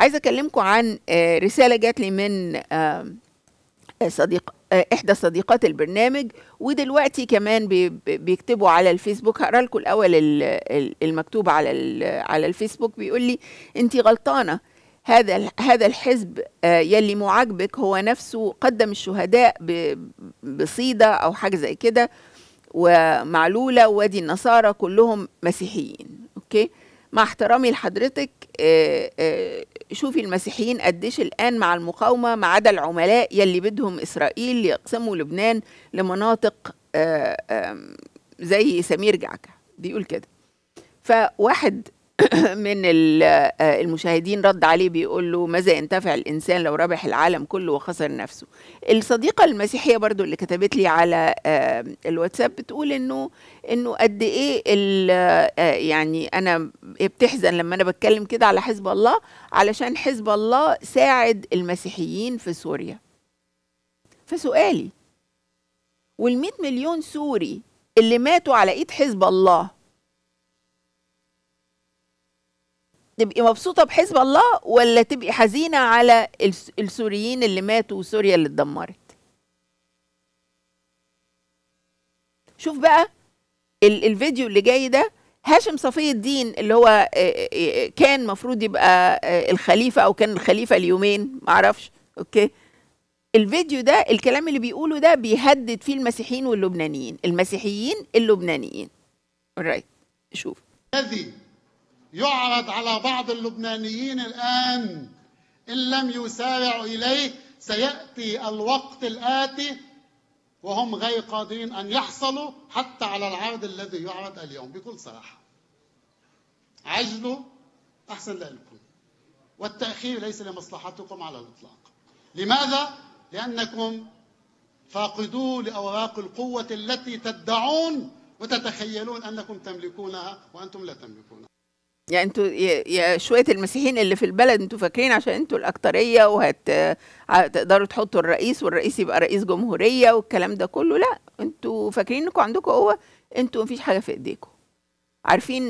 Speaker 1: عايزه اكلمكم عن آه، رساله جات لي من آه، صديق آه، احدى صديقات البرنامج ودلوقتي كمان بيكتبوا على الفيسبوك هقرا لكم الاول المكتوب على على الفيسبوك بيقول لي انت غلطانه هذا هذا الحزب آه، يلي مو عاجبك هو نفسه قدم الشهداء بصيده او حاجه زي كده ومعلوله وادي النصارى كلهم مسيحيين اوكي مع احترامي لحضرتك آه، شوفي المسيحيين قديش الآن مع المقاومة ما عدا العملاء يلي بدهم إسرائيل يقسموا لبنان لمناطق آه، زي سمير جعكة بيقول كده فواحد من آه، المشاهدين رد عليه بيقول له ماذا ينتفع الانسان لو ربح العالم كله وخسر نفسه الصديقه المسيحيه برضو اللي كتبت لي على آه، الواتساب بتقول انه انه قد ايه آه، يعني انا بتحزن لما انا بتكلم كده على حزب الله علشان حزب الله ساعد المسيحيين في سوريا فسؤالي وال مليون سوري اللي ماتوا على ايد حزب الله تبقي مبسوطه بحزب الله ولا تبقي حزينه على السوريين اللي ماتوا وسوريا اللي اتدمرت شوف بقى الفيديو اللي جاي ده هاشم صفي الدين اللي هو كان مفروض يبقى الخليفه او كان الخليفه اليومين معرفش اوكي الفيديو ده الكلام اللي بيقوله ده بيهدد فيه المسيحيين واللبنانيين المسيحيين اللبنانيين right. شوف
Speaker 2: يعرض على بعض اللبنانيين الآن إن لم يسارعوا إليه سيأتي الوقت الآتي وهم غير قادرين أن يحصلوا حتى على العرض الذي يعرض اليوم بكل صراحة عجلوا أحسن لكم والتأخير ليس لمصلحتكم على الإطلاق لماذا؟ لأنكم فاقدوا لأوراق القوة التي تدعون وتتخيلون أنكم تملكونها وأنتم لا تملكونها
Speaker 1: يعني انتوا يا شويه المسيحيين اللي في البلد انتوا فاكرين عشان انتوا الاكتريه وهتقدروا تحطوا الرئيس والرئيس يبقى رئيس جمهوريه والكلام ده كله لا انتوا فاكرين انكم عندكم قوه انتوا مفيش حاجه في ايديكم عارفين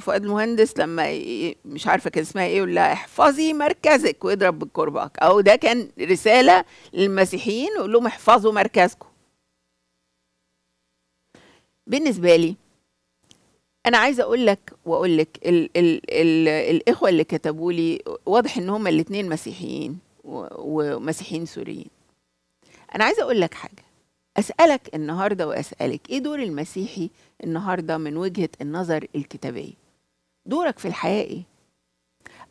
Speaker 1: فؤاد المهندس لما مش عارفه كان اسمها ايه ولا احفظي مركزك واضرب بالكرباك او ده كان رساله للمسيحيين يقول لهم احفظوا مركزكم بالنسبه لي انا عايزه اقول لك واقول لك ال ال ال الاخوه اللي كتبوا لي واضح ان هم الاثنين مسيحيين ومسيحيين سوريين انا عايزه اقول لك حاجه اسالك النهارده واسالك ايه دور المسيحي النهارده من وجهه النظر الكتابيه دورك في الحياه ايه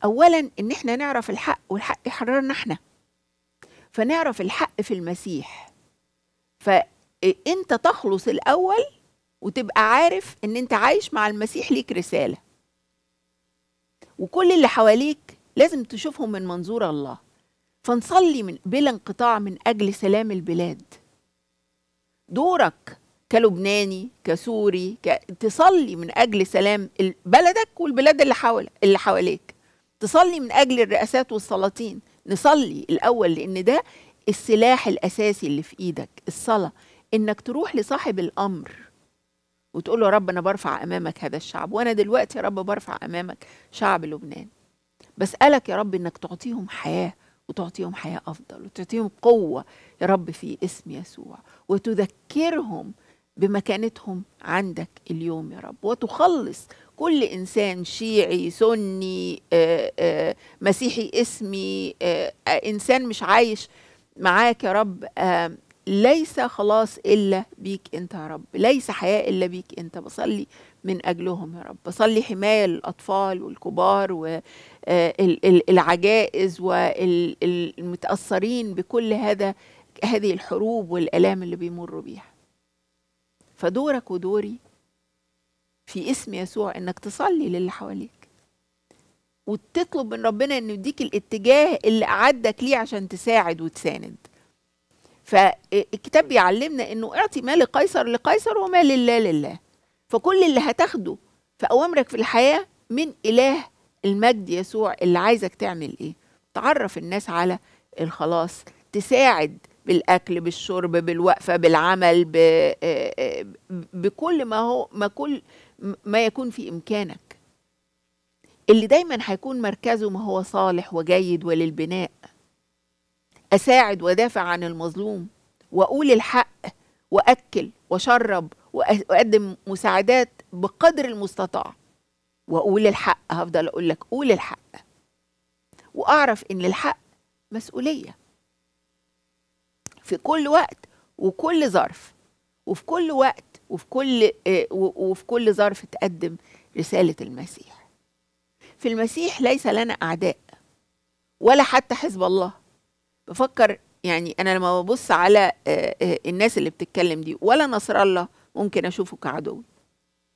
Speaker 1: اولا ان احنا نعرف الحق والحق يحررنا احنا فنعرف الحق في المسيح فانت تخلص الاول وتبقى عارف ان انت عايش مع المسيح ليك رساله وكل اللي حواليك لازم تشوفهم من منظور الله فنصلي من بلا انقطاع من اجل سلام البلاد دورك كلبناني كسوري ك... تصلي من اجل سلام بلدك والبلاد اللي حول اللي حواليك تصلي من اجل الرئاسات والسلاطين نصلي الاول لان ده السلاح الاساسي اللي في ايدك الصلاه انك تروح لصاحب الامر وتقول له يا رب انا برفع امامك هذا الشعب وانا دلوقتي يا رب برفع امامك شعب لبنان بسالك يا رب انك تعطيهم حياه وتعطيهم حياه افضل وتعطيهم قوه يا رب في اسم يسوع وتذكرهم بمكانتهم عندك اليوم يا رب وتخلص كل انسان شيعي سني آآ آه، آآ آه، مسيحي اسمي آه، انسان مش عايش معاك يا رب ليس خلاص إلا بيك أنت يا رب ليس حياة إلا بيك أنت بصلي من أجلهم يا رب بصلي حماية للأطفال والكبار والعجائز آه، والمتأثرين بكل هذا هذه الحروب والآلام اللي بيمروا بيها فدورك ودوري في اسم يسوع انك تصلي للي حواليك وتطلب من ربنا انه يديك الاتجاه اللي اعدك ليه عشان تساعد وتساند فالكتاب بيعلمنا انه اعطي ما لقيصر لقيصر وما لله لله فكل اللي هتاخده في اوامرك في الحياه من اله المجد يسوع اللي عايزك تعمل ايه تعرف الناس على الخلاص تساعد بالاكل بالشرب بالوقفه بالعمل ب... آه، آه، بكل ما هو ما كل ما يكون في امكانك اللي دايما هيكون مركزه ما هو صالح وجيد وللبناء أساعد وأدافع عن المظلوم وأقول الحق وأكل وشرب وأقدم مساعدات بقدر المستطاع وأقول الحق هفضل أقول لك قول الحق وأعرف إن الحق مسؤولية في كل وقت وكل ظرف وفي كل وقت وفي كل آه، وفي كل ظرف تقدم رسالة المسيح في المسيح ليس لنا أعداء ولا حتى حزب الله بفكر يعني انا لما ببص على آه، آه، الناس اللي بتتكلم دي ولا نصر الله ممكن اشوفه كعدو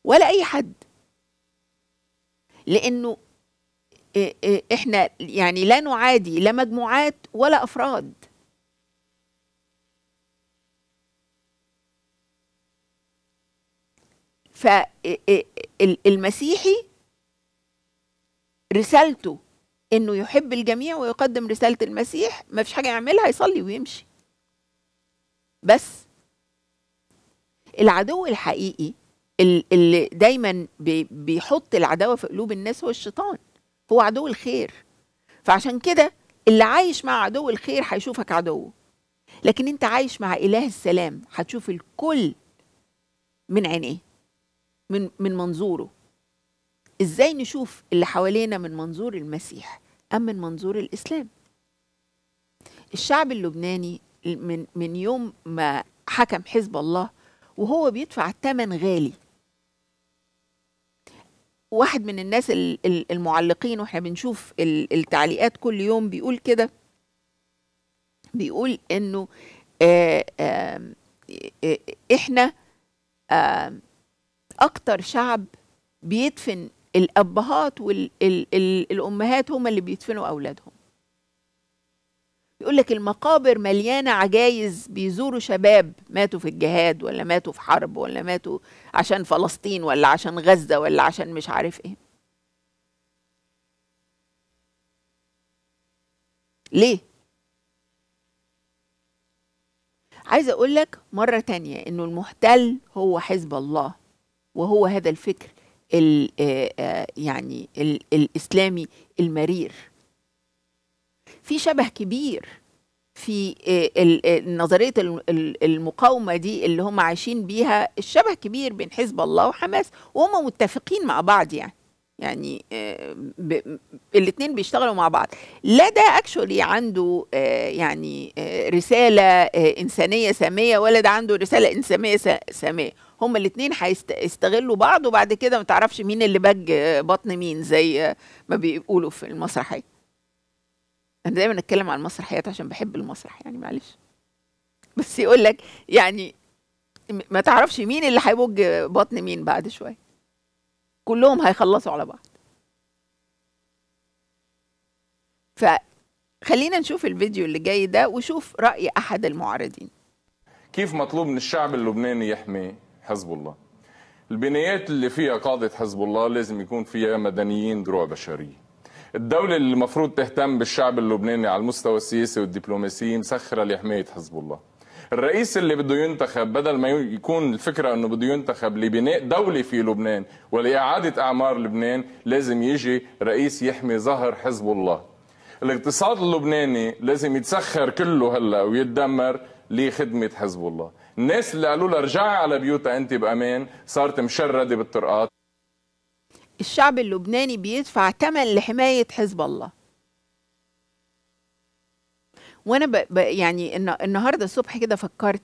Speaker 1: ولا اي حد لانه آه، احنا يعني لا نعادي لا مجموعات ولا افراد فالمسيحي رسالته انه يحب الجميع ويقدم رساله المسيح ما فيش حاجه يعملها يصلي ويمشي بس العدو الحقيقي اللي دايما بيحط العداوه في قلوب الناس هو الشيطان هو عدو الخير فعشان كده اللي عايش مع عدو الخير هيشوفك عدو لكن انت عايش مع اله السلام هتشوف الكل من عينيه من من منظوره ازاي نشوف اللي حوالينا من منظور المسيح ام من منظور الاسلام الشعب اللبناني من من يوم ما حكم حزب الله وهو بيدفع ثمن غالي واحد من الناس المعلقين واحنا بنشوف التعليقات كل يوم بيقول كده بيقول انه آه، آه، آه، احنا اكتر شعب بيدفن الابهات والامهات هم اللي بيدفنوا اولادهم يقول لك المقابر مليانه عجايز بيزوروا شباب ماتوا في الجهاد ولا ماتوا في حرب ولا ماتوا عشان فلسطين ولا عشان غزه ولا عشان مش عارف ايه ليه عايزه اقول لك مره تانية انه المحتل هو حزب الله وهو هذا الفكر ال آه، آه، يعني الـ الاسلامي المرير في شبه كبير في آه، نظريه المقاومه دي اللي هم عايشين بيها الشبه كبير بين حزب الله وحماس وهم متفقين مع بعض يعني يعني الاثنين بيشتغلوا مع بعض لا ده اكشولي عنده يعني رساله انسانيه ساميه ولا ده عنده رساله انسانيه ساميه هما الاثنين هيستغلوا بعض وبعد كده ما تعرفش مين اللي بج بطن مين زي ما بيقولوا في المسرحيه انا دايما اتكلم عن المسرحيات عشان بحب المسرح يعني معلش بس يقول لك يعني ما تعرفش مين اللي هيبج بطن مين بعد شويه كلهم هيخلصوا على بعض فخلينا نشوف الفيديو اللي جاي ده وشوف رأي أحد المعارضين
Speaker 3: كيف مطلوب من الشعب اللبناني يحميه حزب الله البنايات اللي فيها قاعدة حزب الله لازم يكون فيها مدنيين دروع بشرية الدولة اللي المفروض تهتم بالشعب اللبناني على المستوى السياسي والدبلوماسي مسخرة لحماية حزب الله الرئيس اللي بده ينتخب بدل ما يكون الفكرة أنه بده ينتخب لبناء دولة في لبنان ولإعادة أعمار لبنان لازم يجي رئيس يحمي ظهر حزب الله الاقتصاد اللبناني لازم يتسخر كله هلأ ويتدمر لخدمة حزب الله الناس اللي قالوا لها رجعي على بيوتها انت بامان صارت مشرده بالطرقات
Speaker 1: الشعب اللبناني بيدفع ثمن لحمايه حزب الله وانا ب... ب... يعني النهارده الصبح كده فكرت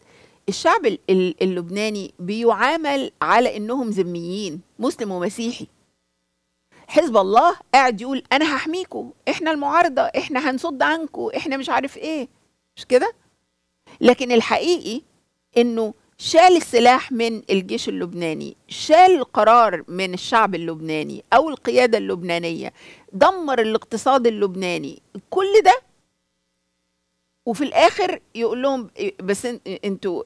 Speaker 1: الشعب اللبناني بيعامل على انهم ذميين مسلم ومسيحي حزب الله قاعد يقول انا هحميكوا احنا المعارضه احنا هنصد عنكوا احنا مش عارف ايه مش كده لكن الحقيقي انه شال السلاح من الجيش اللبناني شال القرار من الشعب اللبناني او القياده اللبنانيه دمر الاقتصاد اللبناني كل ده وفي الاخر يقول لهم بس انتوا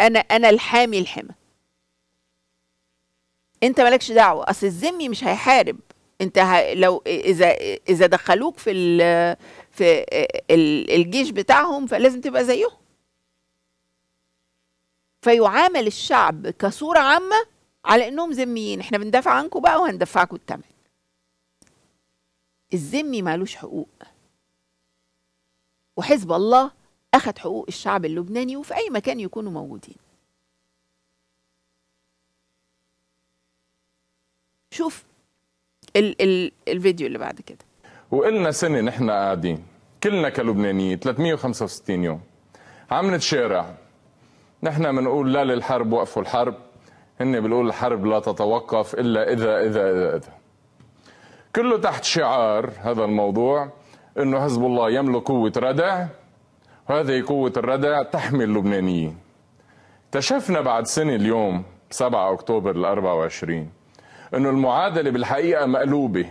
Speaker 1: انا انا الحامي الحمى انت مالكش دعوه اصل الذمي مش هيحارب انت لو اذا اذا دخلوك في في الجيش بتاعهم فلازم تبقى زيهم فيعامل الشعب كصورة عامة على انهم ذميين احنا بندافع عنكم بقى وهندفعكم الثمن الذمي مالوش حقوق وحزب الله اخذ حقوق الشعب اللبناني وفي اي مكان يكونوا موجودين شوف ال ال الفيديو اللي بعد كده
Speaker 3: وقلنا سنه نحن قاعدين كلنا كلبنانيين 365 يوم عم نتشارع نحن بنقول لا للحرب وقفوا الحرب هن بيقولوا الحرب لا تتوقف إلا إذا إذا إذا إذا كله تحت شعار هذا الموضوع أنه حزب الله يملك قوة ردع وهذه قوة الردع تحمي اللبنانيين اكتشفنا بعد سنة اليوم 7 أكتوبر ال 24 أنه المعادلة بالحقيقة مقلوبة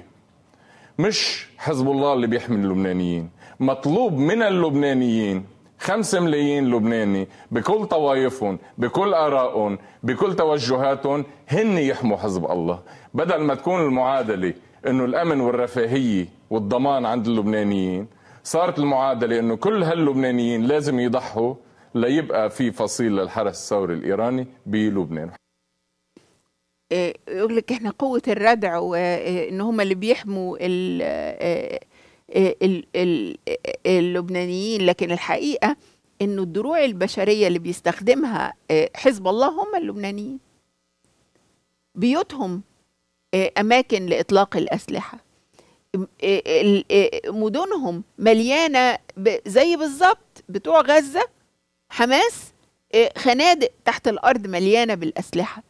Speaker 3: مش حزب الله اللي بيحمي اللبنانيين مطلوب من اللبنانيين خمسة ملايين لبناني بكل طوائفهم بكل آرائهم بكل توجهاتهم هن يحموا حزب الله بدل ما تكون المعادلة أنه الأمن والرفاهية والضمان عند اللبنانيين صارت المعادلة أنه كل هاللبنانيين لازم يضحوا ليبقى في فصيل للحرس الثوري الإيراني بلبنان
Speaker 1: إيه، يقول لك احنا قوة الردع وان إيه، هم اللي بيحموا إيه، آه، اللبنانيين لكن الحقيقه انه الدروع البشريه اللي بيستخدمها آه، حزب الله هم اللبنانيين بيوتهم آه، اماكن لاطلاق الاسلحه مدنهم مليانه زي بالظبط بتوع غزه حماس خنادق تحت الارض مليانه بالاسلحه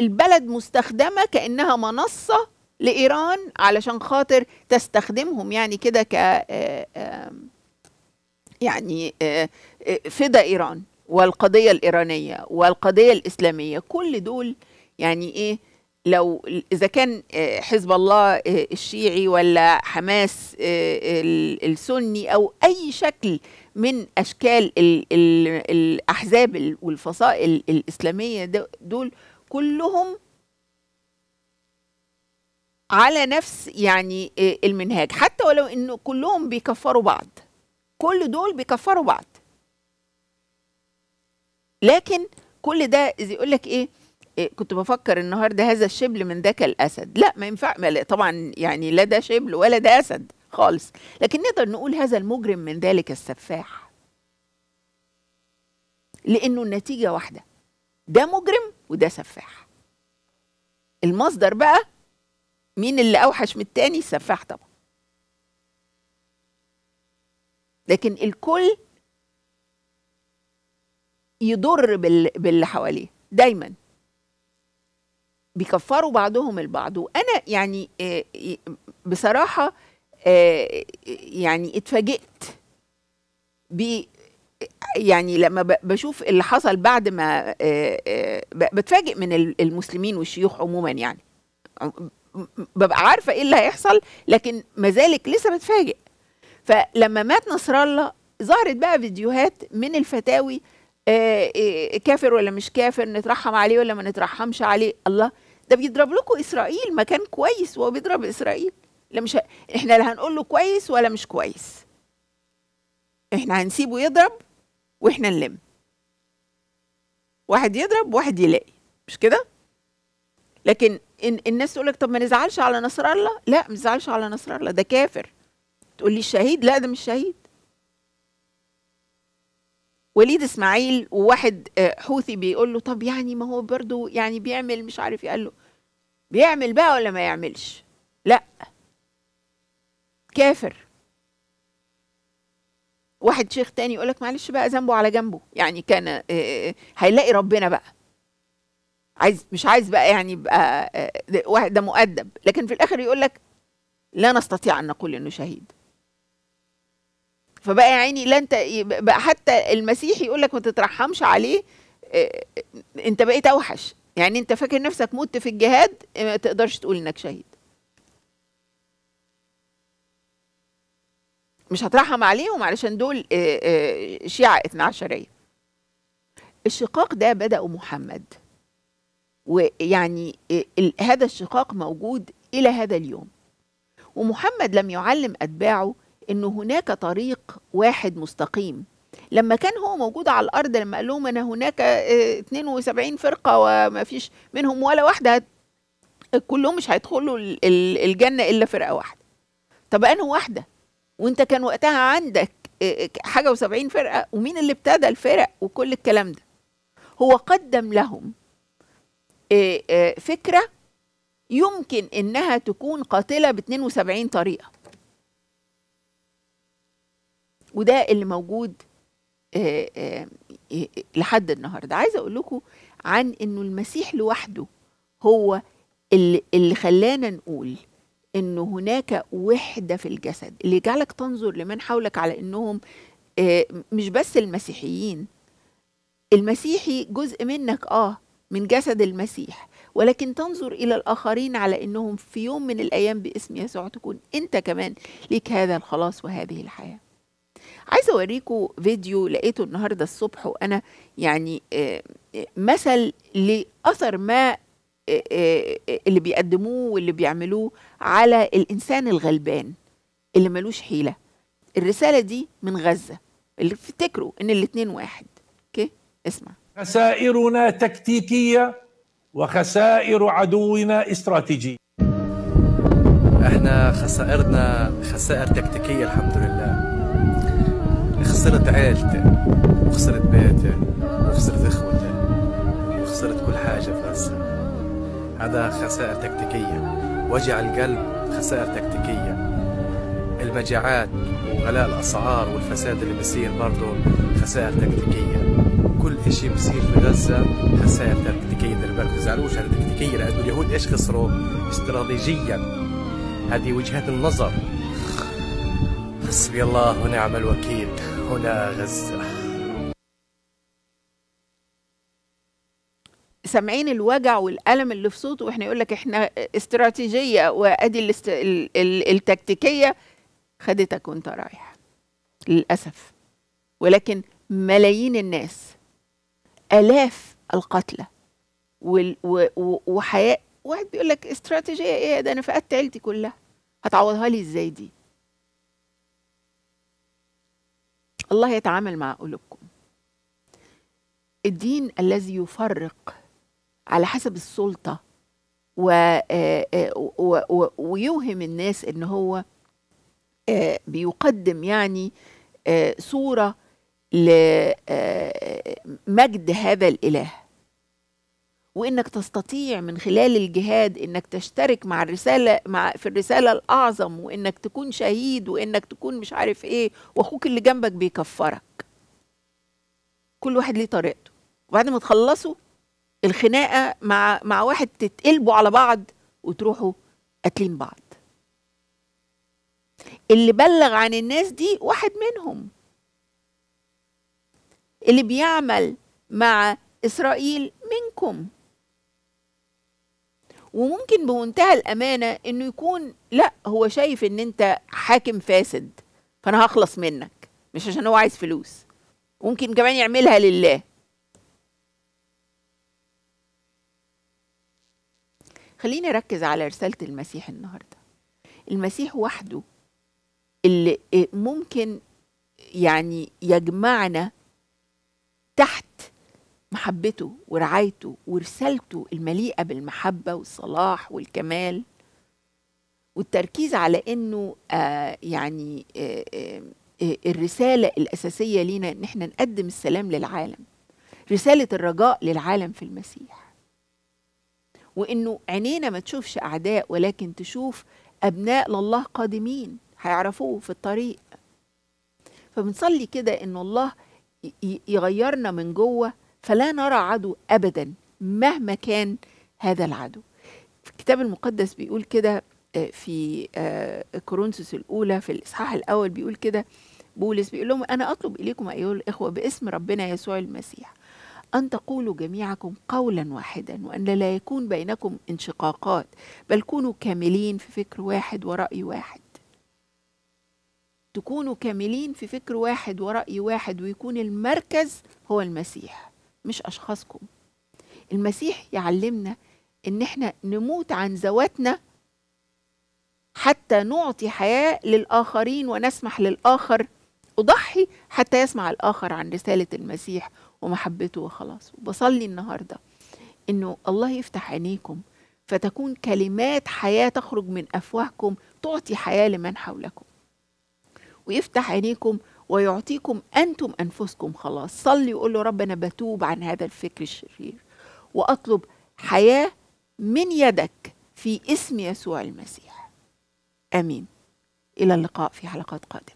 Speaker 1: البلد مستخدمه كانها منصه لإيران علشان خاطر تستخدمهم يعني كده ك آه، آه، يعني آه، فدا إيران والقضية الإيرانية والقضية الإسلامية كل دول يعني إيه لو إذا كان حزب الله الشيعي ولا حماس السني أو أي شكل من أشكال الأحزاب والفصائل الإسلامية دول كلهم على نفس يعني آه، المنهاج حتى ولو ان كلهم بيكفروا بعض كل دول بيكفروا بعض لكن كل ده يقول لك ايه آه، كنت بفكر النهارده هذا الشبل من ذاك الاسد لا ما ينفع طبعا يعني لا ده شبل ولا ده اسد خالص لكن نقدر نقول هذا المجرم من ذلك السفاح لانه النتيجه واحده ده مجرم وده سفاح المصدر بقى مين اللي اوحش من التاني السفاح طبعا لكن الكل يضر باللي حواليه دايما بيكفروا بعضهم البعض وانا يعني آه، بصراحه آه، يعني اتفاجئت ب يعني لما بشوف اللي حصل بعد ما آه، بتفاجئ من المسلمين والشيوخ عموما يعني ببقى عارفه ايه اللي هيحصل لكن ما ذلك لسه بتفاجئ فلما مات نصر الله ظهرت بقى فيديوهات من الفتاوي آه، آه، كافر ولا مش كافر نترحم عليه ولا ما نترحمش عليه الله ده بيضرب لكم اسرائيل مكان كويس وهو بيضرب اسرائيل لا مش ه... احنا لا هنقول له كويس ولا مش كويس احنا هنسيبه يضرب واحنا نلم واحد يضرب واحد يلاقي مش كده لكن الناس تقول لك طب ما نزعلش على نصر الله لا ما نزعلش على نصر الله ده كافر تقول لي الشهيد لا ده مش شهيد وليد اسماعيل وواحد آه، حوثي بيقول له طب يعني ما هو برضه يعني بيعمل مش عارف إيه. قال له بيعمل بقى ولا ما يعملش لا كافر واحد شيخ تاني يقول لك معلش بقى ذنبه على جنبه يعني كان آه، آه، هيلاقي ربنا بقى عايز مش عايز بقى يعني يبقى آه، آه، واحد ده مؤدب لكن في الاخر يقول لك لا نستطيع ان نقول انه شهيد فبقى يا عيني لا انت بقى حتى المسيح يقول لك ما تترحمش عليه آه، انت بقيت اوحش يعني انت فاكر نفسك مت في الجهاد ما تقدرش تقول انك شهيد مش هترحم عليهم علشان دول شيعة اثنا عشرية الشقاق ده بدأوا محمد ويعني هذا الشقاق موجود إلى هذا اليوم ومحمد لم يعلم أتباعه أن هناك طريق واحد مستقيم لما كان هو موجود على الأرض لما قال لهم أنا هناك 72 آه، فرقة وما فيش منهم ولا واحدة كلهم مش هيدخلوا الجنة إلا فرقة واحدة طب أنا واحدة وانت كان وقتها عندك آه، حاجة وسبعين فرقة ومين اللي ابتدى الفرق وكل الكلام ده هو قدم لهم آه، آه، فكره يمكن انها تكون قاتله ب 72 طريقه وده اللي موجود آه، لحد النهارده عايزه اقول لكم عن انه المسيح لوحده هو اللي, اللي خلانا نقول انه هناك وحده في الجسد اللي يجعلك تنظر لمن حولك على انهم مش بس المسيحيين المسيحي جزء منك اه من جسد المسيح ولكن تنظر إلى الآخرين على أنهم في يوم من الأيام باسم يسوع تكون أنت كمان ليك هذا الخلاص وهذه الحياة عايزة أوريكم فيديو لقيته النهاردة الصبح وأنا يعني آه، آه، مثل لأثر ما آه، اللي بيقدموه واللي بيعملوه على الإنسان الغلبان اللي ملوش حيلة الرسالة دي من غزة اللي افتكروا إن الاتنين واحد اوكي اسمع
Speaker 3: خسائرنا تكتيكيه وخسائر عدونا استراتيجيه
Speaker 2: احنا خسائرنا خسائر تكتيكيه الحمد لله خسرت عائلتي وخسرت بيتي وخسرت اخوتي وخسرت كل حاجه في غزه هذا خسائر تكتيكيه وجع القلب خسائر تكتيكيه المجاعات وغلاء الاسعار والفساد اللي بيصير برضه خسائر تكتيكيه كل شيء بصير في غزه خسائر تكتيكيه دير ما تزعلوش على تكتيكيه لانه اليهود ايش خسروا استراتيجيا هذه وجهات النظر حسبي الله ونعم الوكيل هنا غزه
Speaker 1: سامعين الوجع والالم اللي في صوته واحنا يقول لك احنا استراتيجيه وادي الاست... ال... التكتيكيه خدتك وانت رايح للاسف ولكن ملايين الناس آلاف القتلى وحياة واحد بيقول لك استراتيجية ايه ده انا فقدت عيلتي كلها هتعوضها لي ازاي دي الله يتعامل مع قلوبكم الدين الذي يفرق على حسب السلطة و... آه، آه، و... و... ويوهم الناس ان هو آه، بيقدم يعني صورة لمجد آه، هذا الاله وانك تستطيع من خلال الجهاد انك تشترك مع الرساله مع في الرساله الاعظم وانك تكون شهيد وانك تكون مش عارف ايه واخوك اللي جنبك بيكفرك كل واحد ليه طريقته وبعد ما تخلصوا الخناقه مع مع واحد تتقلبوا على بعض وتروحوا قاتلين بعض اللي بلغ عن الناس دي واحد منهم اللي بيعمل مع إسرائيل منكم وممكن بمنتهى الأمانة إنه يكون لأ هو شايف إن أنت حاكم فاسد فأنا هخلص منك مش عشان هو عايز فلوس ممكن كمان يعملها لله خليني أركز على رسالة المسيح النهاردة المسيح وحده اللي ممكن يعني يجمعنا تحت محبته ورعايته ورسالته المليئه بالمحبه والصلاح والكمال والتركيز على انه آه يعني آه،, آه آه الرساله الاساسيه لينا ان احنا نقدم السلام للعالم رساله الرجاء للعالم في المسيح وانه عينينا ما تشوفش اعداء ولكن تشوف ابناء لله قادمين هيعرفوه في الطريق فبنصلي كده ان الله يغيرنا من جوه فلا نرى عدو ابدا مهما كان هذا العدو في الكتاب المقدس بيقول كده آه، في آه، كورنثوس الاولى في الاصحاح الاول بيقول كده بولس بيقول لهم انا اطلب اليكم ايها الاخوه باسم ربنا يسوع المسيح أن تقولوا جميعكم قولا واحدا وأن لا يكون بينكم انشقاقات بل كونوا كاملين في فكر واحد ورأي واحد تكونوا كاملين في فكر واحد ورأي واحد ويكون المركز هو المسيح مش أشخاصكم المسيح يعلمنا إن إحنا نموت عن ذواتنا حتى نعطي حياة للآخرين ونسمح للآخر أضحي حتى يسمع الآخر عن رسالة المسيح ومحبته وخلاص وبصلي النهاردة إنه الله يفتح عينيكم فتكون كلمات حياة تخرج من أفواهكم تعطي حياة لمن حولكم ويفتح عينيكم ويعطيكم أنتم أنفسكم خلاص صلي وقول له رب أنا بتوب عن هذا الفكر الشرير وأطلب حياة من يدك في اسم يسوع المسيح آمين إلى اللقاء في حلقات قادمة